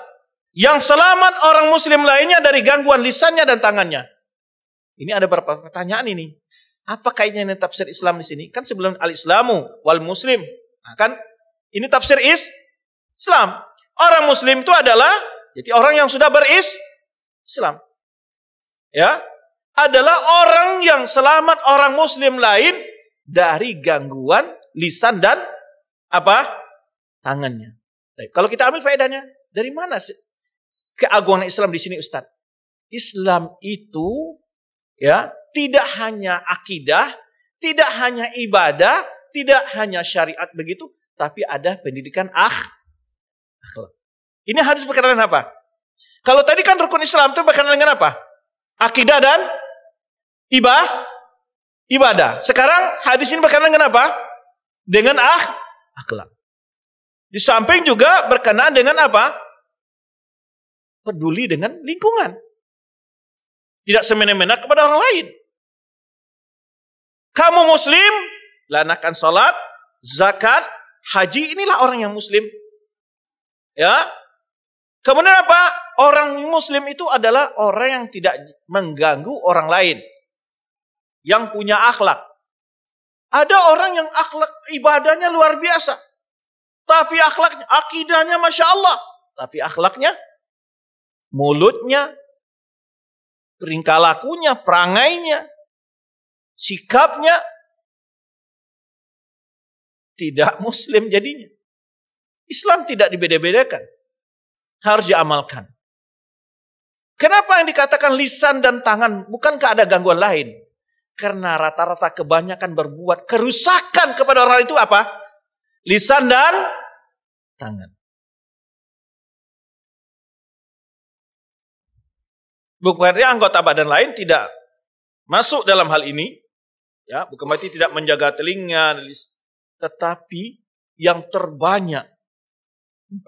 yang selamat orang muslim lainnya dari gangguan lisannya dan tangannya. Ini ada beberapa pertanyaan ini. Apa kaitnya ini tafsir Islam di sini? Kan sebelum al-Islamu wal muslim. Nah, kan ini tafsir is Islam. Orang muslim itu adalah jadi orang yang sudah beris Islam ya adalah orang yang selamat orang muslim lain dari gangguan lisan dan apa tangannya. kalau kita ambil faedahnya dari mana sih keagungan Islam di sini Ustaz? Islam itu ya tidak hanya akidah, tidak hanya ibadah, tidak hanya syariat begitu, tapi ada pendidikan akh, akhlak. Ini harus dengan apa? Kalau tadi kan rukun Islam itu berkaitan dengan apa? akidah dan ibah, ibadah. Sekarang hadis ini berkenaan dengan apa? Dengan ah, akhlak. Di samping juga berkenaan dengan apa? Peduli dengan lingkungan. Tidak semena-mena kepada orang lain. Kamu muslim, lanakan salat, zakat, haji, inilah orang yang muslim. Ya. Kemudian apa? Orang muslim itu adalah orang yang tidak mengganggu orang lain. Yang punya akhlak. Ada orang yang akhlak ibadahnya luar biasa. Tapi akhlaknya, akidahnya Masya Allah. Tapi akhlaknya, mulutnya, lakunya, perangainya, sikapnya tidak muslim jadinya. Islam tidak dibeda-bedakan. Harus diamalkan. Kenapa yang dikatakan lisan dan tangan? Bukankah ada gangguan lain? Karena rata-rata kebanyakan berbuat kerusakan kepada orang itu apa? Lisan dan tangan. Bukannya anggota badan lain tidak masuk dalam hal ini. Ya, bukan berarti tidak menjaga telinga, tetapi yang terbanyak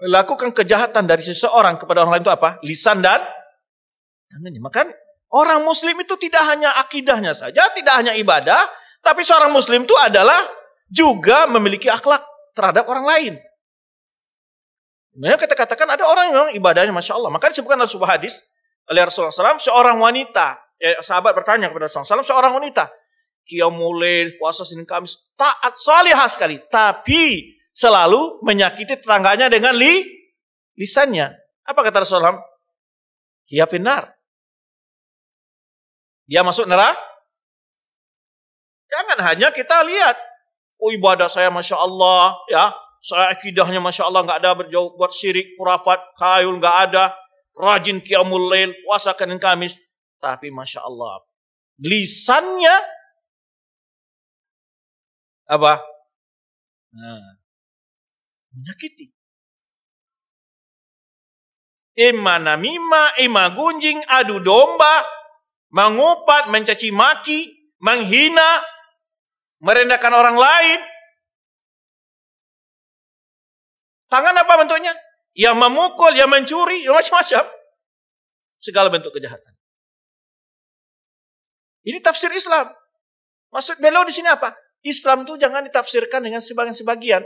melakukan kejahatan dari seseorang kepada orang lain itu apa? Lisan dan tangannya. Maka orang muslim itu tidak hanya akidahnya saja, tidak hanya ibadah, tapi seorang muslim itu adalah juga memiliki akhlak terhadap orang lain. Nah, kita katakan ada orang yang memang ibadahnya Masya Allah. Maka disebutkan dalam sebuah hadis oleh Rasulullah SAW, seorang wanita, ya, sahabat bertanya kepada Rasulullah SAW, seorang wanita, kia mulai puasa Senin Kamis, taat salihah sekali, tapi selalu menyakiti tetangganya dengan li, lisannya. Apa kata Rasulullah? Ia iya, benar dia masuk neraka? Jangan hanya kita lihat, oh ibadah saya masya Allah, ya saya akidahnya masya Allah nggak ada berjauh buat syirik, kurafat, kayul nggak ada, rajin kiamul lail, puasa Senin Kamis, tapi masya Allah lisannya apa? Nah, menyakiti. Ima namima, ima gunjing, adu domba, mengupat, mencaci maki, menghina, merendahkan orang lain. Tangan apa bentuknya? Yang memukul, yang mencuri, yang macam-macam. Segala bentuk kejahatan. Ini tafsir Islam. Maksud beliau di sini apa? Islam itu jangan ditafsirkan dengan sebagian-sebagian.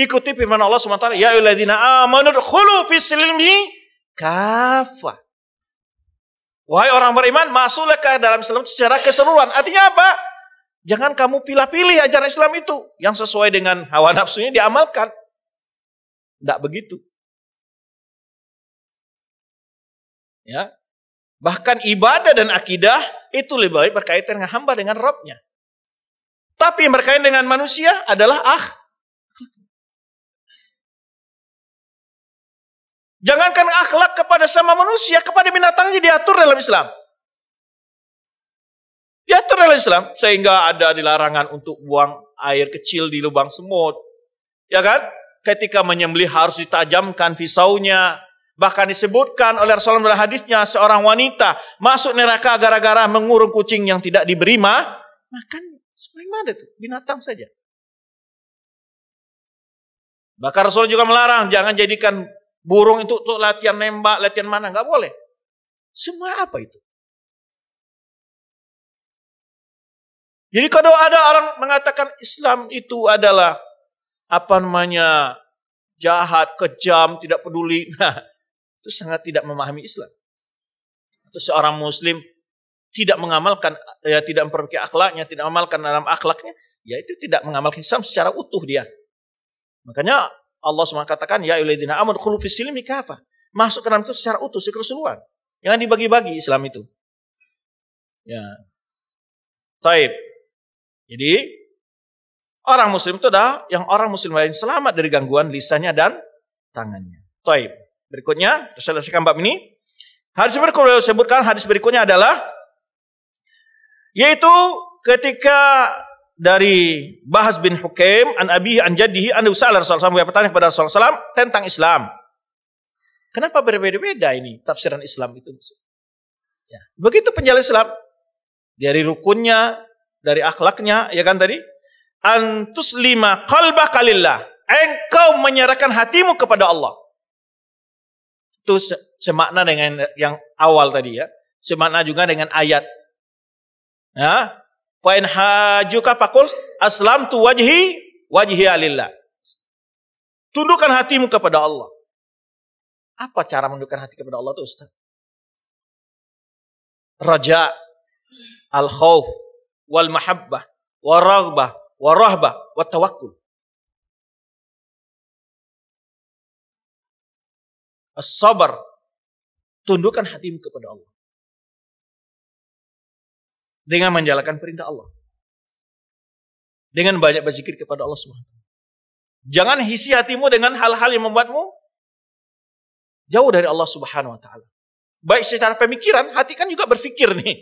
Ikuti firman Allah SWT. Ya uladina amanu khulu fi silmi kafah Wahai orang beriman, masuklah ke dalam Islam secara keseluruhan. Artinya apa? Jangan kamu pilih-pilih ajaran Islam itu. Yang sesuai dengan hawa nafsunya diamalkan. Tidak begitu. Ya, Bahkan ibadah dan akidah itu lebih baik berkaitan dengan hamba dengan Robnya. Tapi yang berkaitan dengan manusia adalah akh, Jangankan akhlak kepada sama manusia, kepada binatang binatangnya diatur dalam Islam. Diatur dalam Islam sehingga ada dilarangan untuk buang air kecil di lubang semut. Ya kan? Ketika menyembelih harus ditajamkan pisaunya. Bahkan disebutkan oleh Rasulullah dalam hadisnya seorang wanita masuk neraka gara-gara mengurung kucing yang tidak diberi ma, makan. sebagaimana itu? Binatang saja. Bahkan Rasul juga melarang jangan jadikan Burung itu untuk latihan nembak, latihan mana, nggak boleh. Semua apa itu? Jadi kalau ada orang mengatakan Islam itu adalah apa namanya jahat, kejam, tidak peduli, nah, itu sangat tidak memahami Islam. Atau seorang Muslim tidak mengamalkan, ya tidak memperbaiki akhlaknya, tidak mengamalkan dalam akhlaknya, ya itu tidak mengamalkan Islam secara utuh dia. Makanya Allah SWT katakan, Ya yuladina amun khulu fisilimi kafa. Masuk ke dalam itu secara utuh, secara keseluruhan. Jangan dibagi-bagi Islam itu. Ya. Taib. Jadi, orang muslim itu dah yang orang muslim lain selamat dari gangguan lisannya dan tangannya. Taib. Berikutnya, saya selesaikan bab ini. Hadis berikutnya saya sebutkan, hadis berikutnya adalah yaitu ketika dari Bahas bin Hukaim an Abi an jadihi an Rasulullah SAW bertanya kepada Rasulullah SAW tentang Islam. Kenapa berbeda-beda ini tafsiran Islam itu? Ya. Begitu penjelasan Islam dari rukunnya, dari akhlaknya, ya kan tadi? Antus lima kalba kalillah. Engkau menyerahkan hatimu kepada Allah. Itu semakna dengan yang awal tadi ya. Semakna juga dengan ayat. Ya, Fa in hajuka pakul aslam tu wajhi wajhi alillah. Tundukkan hatimu kepada Allah. Apa cara menundukkan hati kepada Allah itu Ustaz? Raja, al-khawf, wal mahabbah, wal raghbah, wal rahbah, wal tawakkul. As-sabar, tundukkan hatimu kepada Allah dengan menjalankan perintah Allah. Dengan banyak berzikir kepada Allah SWT. Jangan hisi hatimu dengan hal-hal yang membuatmu jauh dari Allah Subhanahu wa taala. Baik secara pemikiran, hati kan juga berpikir nih.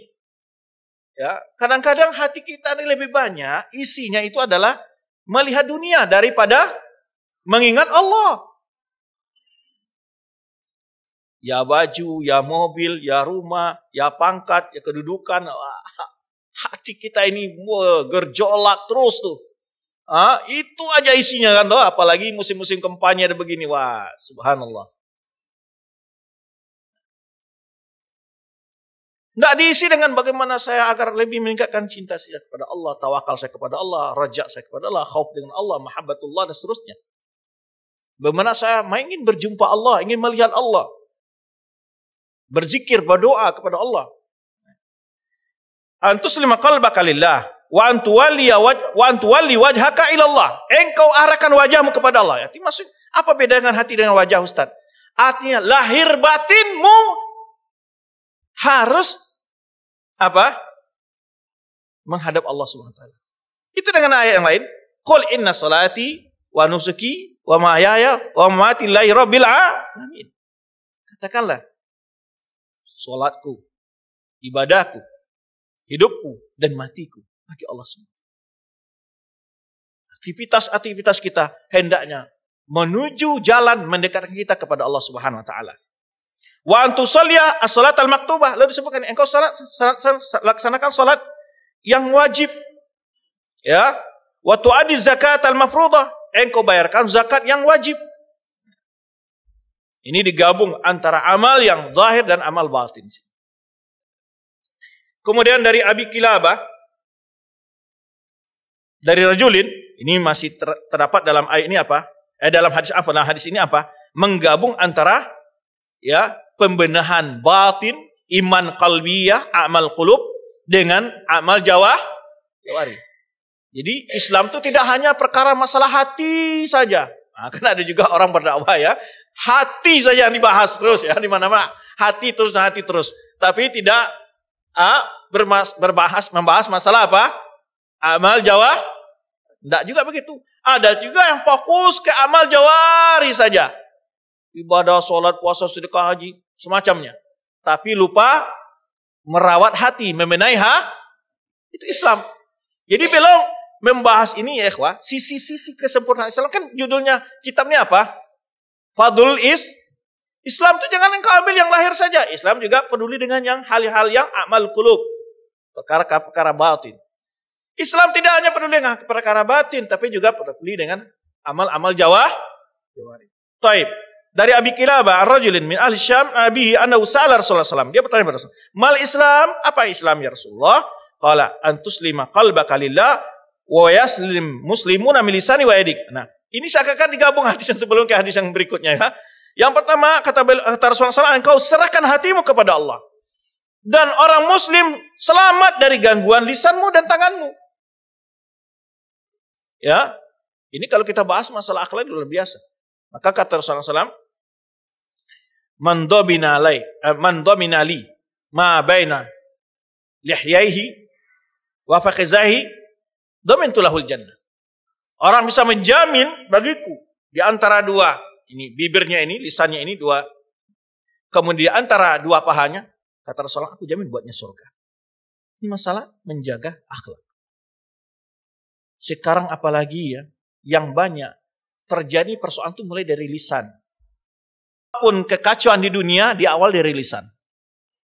Ya, kadang-kadang hati kita ini lebih banyak isinya itu adalah melihat dunia daripada mengingat Allah. Ya baju, ya mobil, ya rumah, ya pangkat, ya kedudukan, hati kita ini wah, gerjolak terus tuh. Ah, itu aja isinya kan tuh, apalagi musim-musim kampanye ada begini. Wah, subhanallah. Tidak diisi dengan bagaimana saya agar lebih meningkatkan cinta saya kepada Allah, tawakal saya kepada Allah, rajak saya kepada Allah, khauf dengan Allah, mahabbatullah dan seterusnya. Bagaimana saya ingin berjumpa Allah, ingin melihat Allah. Berzikir, berdoa kepada Allah. Antuslima tuslima qalbaka lillah wa an wa an wajhaka ilallah. Engkau arahkan wajahmu kepada Allah. Ya, maksud apa beda dengan hati dengan wajah Ustaz? Artinya lahir batinmu harus apa? menghadap Allah Subhanahu wa taala. Itu dengan ayat yang lain, qul inna salati wa nusuki wa mahyaya wa mamati lillahi rabbil alamin. Katakanlah salatku, ibadahku, hidupku dan matiku bagi Allah semata. Aktivitas-aktivitas kita hendaknya menuju jalan mendekatkan kita kepada Allah Subhanahu wa taala. Wa antusallia as-salat al-maktubah. Lalu disebutkan engkau salat, salat, salat laksanakan salat yang wajib. Ya. Wa tuadi zakat al mafrudah Engkau bayarkan zakat yang wajib. Ini digabung antara amal yang zahir dan amal batin. Kemudian dari Abi Kilabah, dari Rajulin, ini masih ter, terdapat dalam ayat ini apa? Eh dalam hadis apa? Nah, hadis ini apa? Menggabung antara ya pembenahan batin, iman kalbiyah, amal kulub dengan amal jawa, jawari. Jadi Islam itu tidak hanya perkara masalah hati saja. Nah, kan ada juga orang berdakwah ya, hati saja yang dibahas terus ya di mana-mana, hati terus nah, hati terus. Tapi tidak A bermas, berbahas membahas masalah apa? Amal jawa? Tidak juga begitu. Ada juga yang fokus ke amal jawari saja. Ibadah, sholat, puasa, sedekah, haji, semacamnya. Tapi lupa merawat hati, memenai ha, itu Islam. Jadi belum membahas ini ya ikhwah, sisi-sisi kesempurnaan Islam kan judulnya kitabnya apa? Fadul is Islam itu jangan engkau ambil yang lahir saja. Islam juga peduli dengan yang hal-hal yang amal kulub. Perkara-perkara batin. Islam tidak hanya peduli dengan perkara batin, tapi juga peduli dengan amal-amal jawa. Toib Taib. Dari Abi Kilaba, ar rajulin min ahli Syam, Abi anna usala Rasulullah SAW. Dia bertanya kepada Rasulullah, Mal Islam, apa Islam ya Rasulullah? Kala, antuslima qalbaka lillah wa yaslim muslimuna milisani wa edik. Nah, ini seakan-akan digabung hadis yang sebelum ke hadis yang berikutnya ya. Yang pertama kata, eh, kata Rasulullah SAW, engkau serahkan hatimu kepada Allah. Dan orang muslim selamat dari gangguan lisanmu dan tanganmu. Ya, ini kalau kita bahas masalah akhlak luar biasa. Maka kata Rasulullah SAW, Man domina lai, eh, man li, ma baina lihyaihi wa faqizahi, domintulahul jannah. Orang bisa menjamin bagiku di antara dua ini bibirnya ini, lisannya ini dua. Kemudian antara dua pahanya, kata Rasulullah, aku jamin buatnya surga. Ini masalah menjaga akhlak. Sekarang apalagi ya, yang banyak terjadi persoalan itu mulai dari lisan. Apapun kekacauan di dunia di awal dari lisan.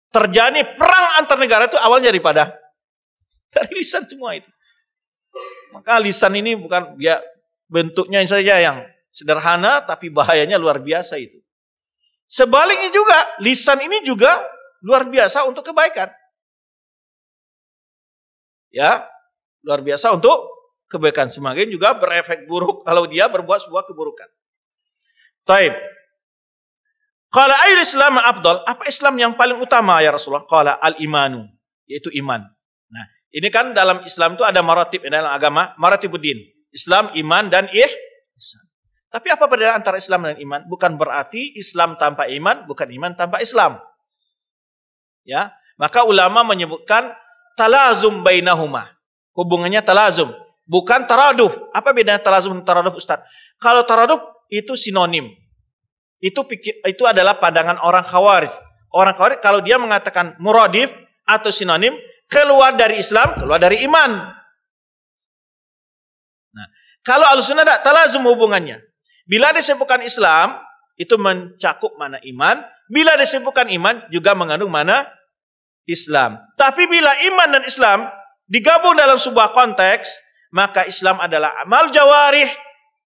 Terjadi perang antar negara itu awalnya daripada dari lisan semua itu. Maka lisan ini bukan ya bentuknya saja yang Sederhana tapi bahayanya luar biasa itu. Sebaliknya juga, lisan ini juga luar biasa untuk kebaikan. Ya, luar biasa untuk kebaikan. Semakin juga berefek buruk kalau dia berbuat sebuah keburukan. Taib. Qala ayul Islam Abdul, Apa Islam yang paling utama ya Rasulullah? Qala al-imanu, yaitu iman. Nah, ini kan dalam Islam itu ada maratib dalam agama, maratibuddin. Islam, iman dan ih. Tapi apa perbedaan antara Islam dan iman? Bukan berarti Islam tanpa iman, bukan iman tanpa Islam. Ya, maka ulama menyebutkan talazum bainahuma. Hubungannya talazum, bukan taraduh. Apa bedanya talazum dan taraduh, Ustaz? Kalau taraduh itu sinonim. Itu pikir, itu adalah pandangan orang khawarij. Orang khawarij kalau dia mengatakan muradif atau sinonim keluar dari Islam, keluar dari iman. Nah, kalau al-sunnah tak talazum hubungannya. Bila disebutkan Islam, itu mencakup mana iman. Bila disebutkan iman, juga mengandung mana Islam. Tapi bila iman dan Islam digabung dalam sebuah konteks, maka Islam adalah amal jawarih,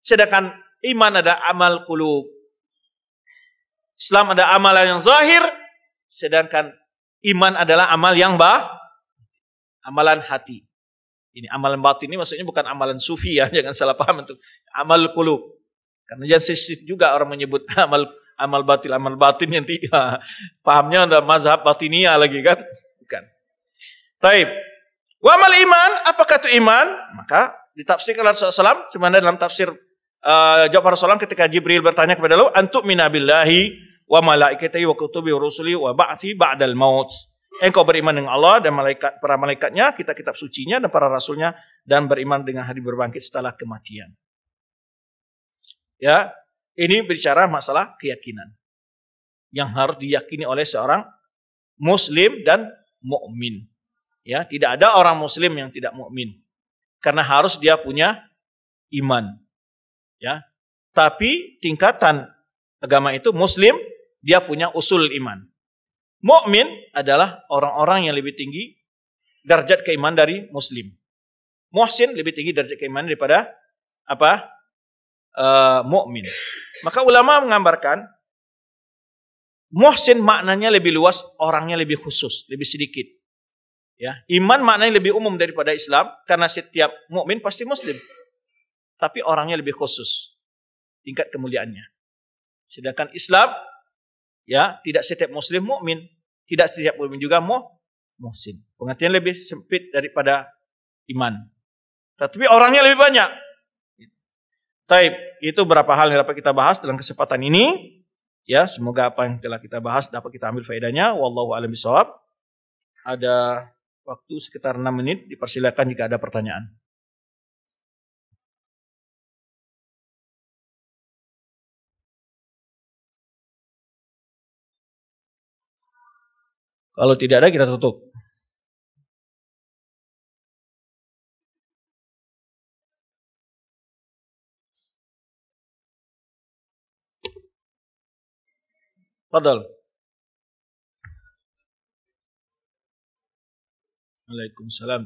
sedangkan iman adalah amal kulub. Islam ada amal yang zahir, sedangkan iman adalah amal yang bah, amalan hati. Ini amalan batin ini maksudnya bukan amalan sufi ya, jangan salah paham itu. Amal kulub. Karena jasistik ya juga orang menyebut amal amal batil, amal batin yang tidak. Pahamnya ada mazhab batinia lagi kan? Bukan. Taib. Wa amal iman, apakah itu iman? Maka ditafsirkan Rasulullah SAW, cuma dalam tafsir uh, jawab Rasulullah ketika Jibril bertanya kepada lu antuk minabillahi wa malaikatai wa kutubi wa rusuli wa ba'ati ba'dal maut. Engkau beriman dengan Allah dan malaikat para malaikatnya, kita kitab sucinya dan para rasulnya dan beriman dengan hari berbangkit setelah kematian. Ya, ini bicara masalah keyakinan yang harus diyakini oleh seorang muslim dan mukmin. Ya, tidak ada orang muslim yang tidak mukmin. Karena harus dia punya iman. Ya. Tapi tingkatan agama itu muslim dia punya usul iman. Mukmin adalah orang-orang yang lebih tinggi derajat keimanan dari muslim. Muhsin lebih tinggi derajat keimanan daripada apa? uh, mukmin. Maka ulama menggambarkan muhsin maknanya lebih luas, orangnya lebih khusus, lebih sedikit. Ya, iman maknanya lebih umum daripada Islam karena setiap mukmin pasti muslim. Tapi orangnya lebih khusus tingkat kemuliaannya. Sedangkan Islam ya tidak setiap muslim mukmin, tidak setiap mukmin juga mu muhsin. Pengertian lebih sempit daripada iman. Tetapi orangnya lebih banyak. Taib, itu berapa hal yang dapat kita bahas dalam kesempatan ini. Ya, semoga apa yang telah kita bahas dapat kita ambil faedahnya. Wallahu a'lam bishawab. Ada waktu sekitar 6 menit, dipersilakan jika ada pertanyaan. Kalau tidak ada kita tutup. Fadal. Waalaikumsalam.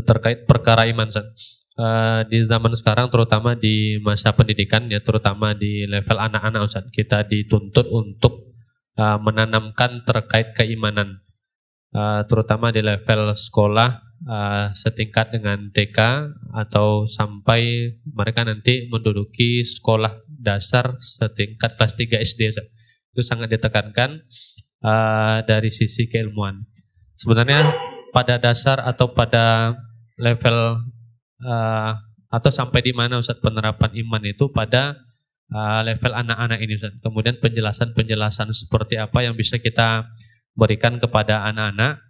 terkait perkara iman San. Eh, di zaman sekarang terutama di masa pendidikan ya terutama di level anak-anak Ustaz kita dituntut untuk eh, menanamkan terkait keimanan Eh, terutama di level sekolah eh, setingkat dengan TK atau sampai mereka nanti menduduki sekolah dasar setingkat kelas 3 SD. Itu sangat ditekankan eh, dari sisi keilmuan. Sebenarnya pada dasar atau pada level atau sampai di mana Ustaz penerapan iman itu pada level anak-anak ini Ustaz. Kemudian penjelasan-penjelasan seperti apa yang bisa kita berikan kepada anak-anak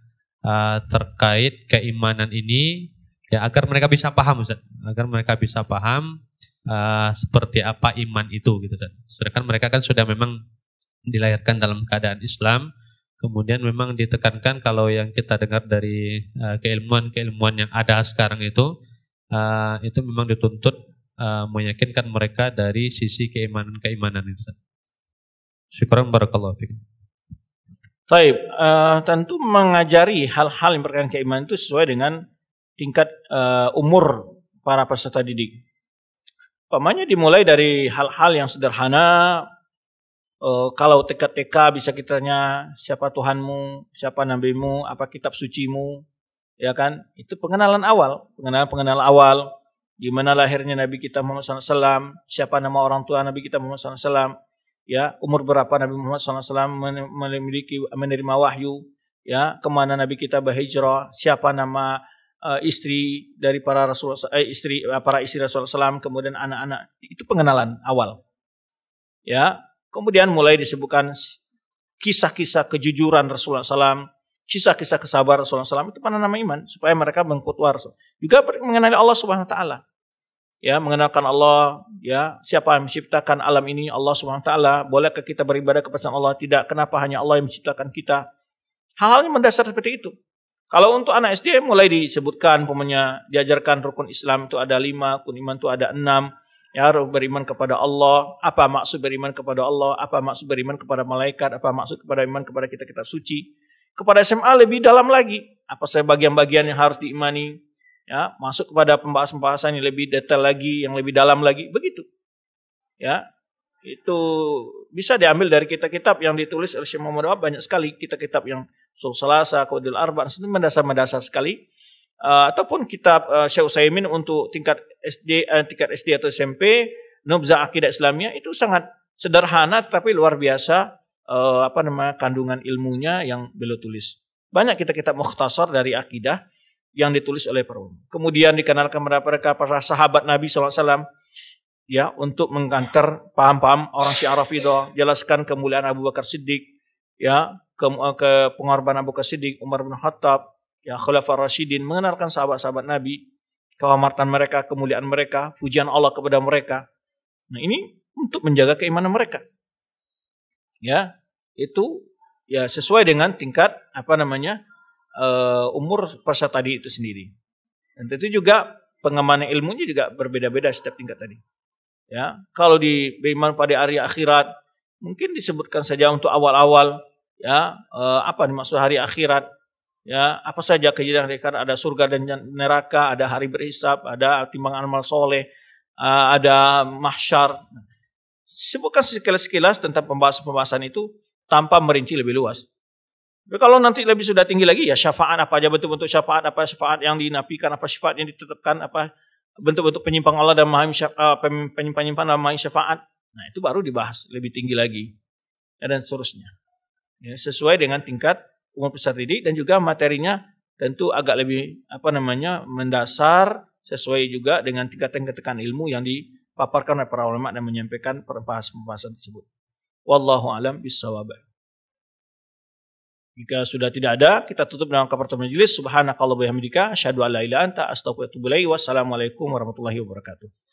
uh, terkait keimanan ini ya agar mereka bisa paham Ustaz. agar mereka bisa paham uh, seperti apa iman itu gitu Ustaz. sedangkan mereka kan sudah memang dilahirkan dalam keadaan Islam kemudian memang ditekankan kalau yang kita dengar dari eh, keilmuan-keilmuan uh, yang ada sekarang itu uh, itu memang dituntut uh, meyakinkan mereka dari sisi keimanan-keimanan itu Ustaz. syukur barakallahu fikum. Baik, uh, tentu mengajari hal-hal yang berkaitan keimanan itu sesuai dengan tingkat uh, umur para peserta didik. Pemanya dimulai dari hal-hal yang sederhana. Uh, kalau TK-TK bisa kita kitanya siapa Tuhanmu, siapa nabimu, apa kitab sucimu, ya kan? Itu pengenalan awal, pengenalan pengenalan awal di mana lahirnya Nabi kita Muhammad SAW, siapa nama orang tua Nabi kita Muhammad SAW, ya umur berapa Nabi Muhammad SAW memiliki menerima wahyu ya kemana Nabi kita berhijrah siapa nama uh, istri dari para Rasul eh, istri eh, para istri Rasul SAW kemudian anak-anak itu pengenalan awal ya kemudian mulai disebutkan kisah-kisah kejujuran Rasulullah SAW kisah-kisah kesabaran Rasulullah SAW itu mana nama iman supaya mereka mengkutwar juga mengenali Allah Subhanahu Wa Taala ya mengenalkan Allah ya siapa yang menciptakan alam ini Allah swt bolehkah kita beribadah kepada Allah tidak kenapa hanya Allah yang menciptakan kita hal-hal yang mendasar seperti itu kalau untuk anak SD mulai disebutkan pemenya diajarkan rukun Islam itu ada lima rukun iman itu ada enam ya harus beriman kepada Allah apa maksud beriman kepada Allah apa maksud beriman kepada malaikat apa maksud kepada iman kepada kita kita suci kepada SMA lebih dalam lagi apa saya bagian-bagian yang harus diimani ya masuk kepada pembahasan-pembahasan yang lebih detail lagi, yang lebih dalam lagi, begitu. Ya, itu bisa diambil dari kitab-kitab yang ditulis oleh Syekh Muhammad Wahab banyak sekali kitab-kitab yang Sul Selasa, Qaudil Arba, itu mendasar-mendasar sekali. Uh, ataupun kitab uh, Syekh Utsaimin untuk tingkat SD uh, eh, tingkat SD atau SMP, Nubza Akidah Islamiyah itu sangat sederhana tapi luar biasa uh, apa namanya kandungan ilmunya yang beliau tulis. Banyak kitab kitab mukhtasar dari akidah yang ditulis oleh para ulama. Kemudian dikenalkan kepada mereka para sahabat Nabi SAW ya untuk mengantar paham-paham orang Syiah Rafidah, jelaskan kemuliaan Abu Bakar Siddiq, ya ke, ke pengorbanan Abu Bakar Siddiq, Umar bin Khattab, ya Khulafaur Rasyidin, mengenalkan sahabat-sahabat Nabi, kehormatan mereka, kemuliaan mereka, pujian Allah kepada mereka. Nah, ini untuk menjaga keimanan mereka. Ya, itu ya sesuai dengan tingkat apa namanya? uh, umur peserta tadi itu sendiri. Dan tentu juga pengamanan ilmunya juga berbeda-beda setiap tingkat tadi. Ya, kalau di beriman pada hari akhirat mungkin disebutkan saja untuk awal-awal ya uh, apa dimaksud hari akhirat ya apa saja kejadian mereka ada surga dan neraka ada hari berhisab ada timbangan amal soleh uh, ada mahsyar nah, sebutkan sekilas-sekilas tentang pembahasan-pembahasan itu tanpa merinci lebih luas tapi ya, kalau nanti lebih sudah tinggi lagi, ya syafaat apa aja bentuk-bentuk syafaat, apa syafaat yang dinafikan, apa syafaat yang ditetapkan, apa bentuk-bentuk penyimpang Allah dan maha eh, penyimpangan penyimpang dalam maha syafaat. Nah itu baru dibahas lebih tinggi lagi ya, dan seterusnya. Ya, sesuai dengan tingkat umur peserta didik dan juga materinya tentu agak lebih apa namanya mendasar sesuai juga dengan tingkatan-tingkatan ilmu yang dipaparkan oleh para ulama dan menyampaikan perbahasan pembahasan tersebut. Wallahu alam bisawabah. Jika sudah tidak ada, kita tutup dengan kafartul majelis. Subhanakallah wa bihamdika, asyhadu an la anta, astaghfiruka wa atubu Wassalamualaikum warahmatullahi wabarakatuh.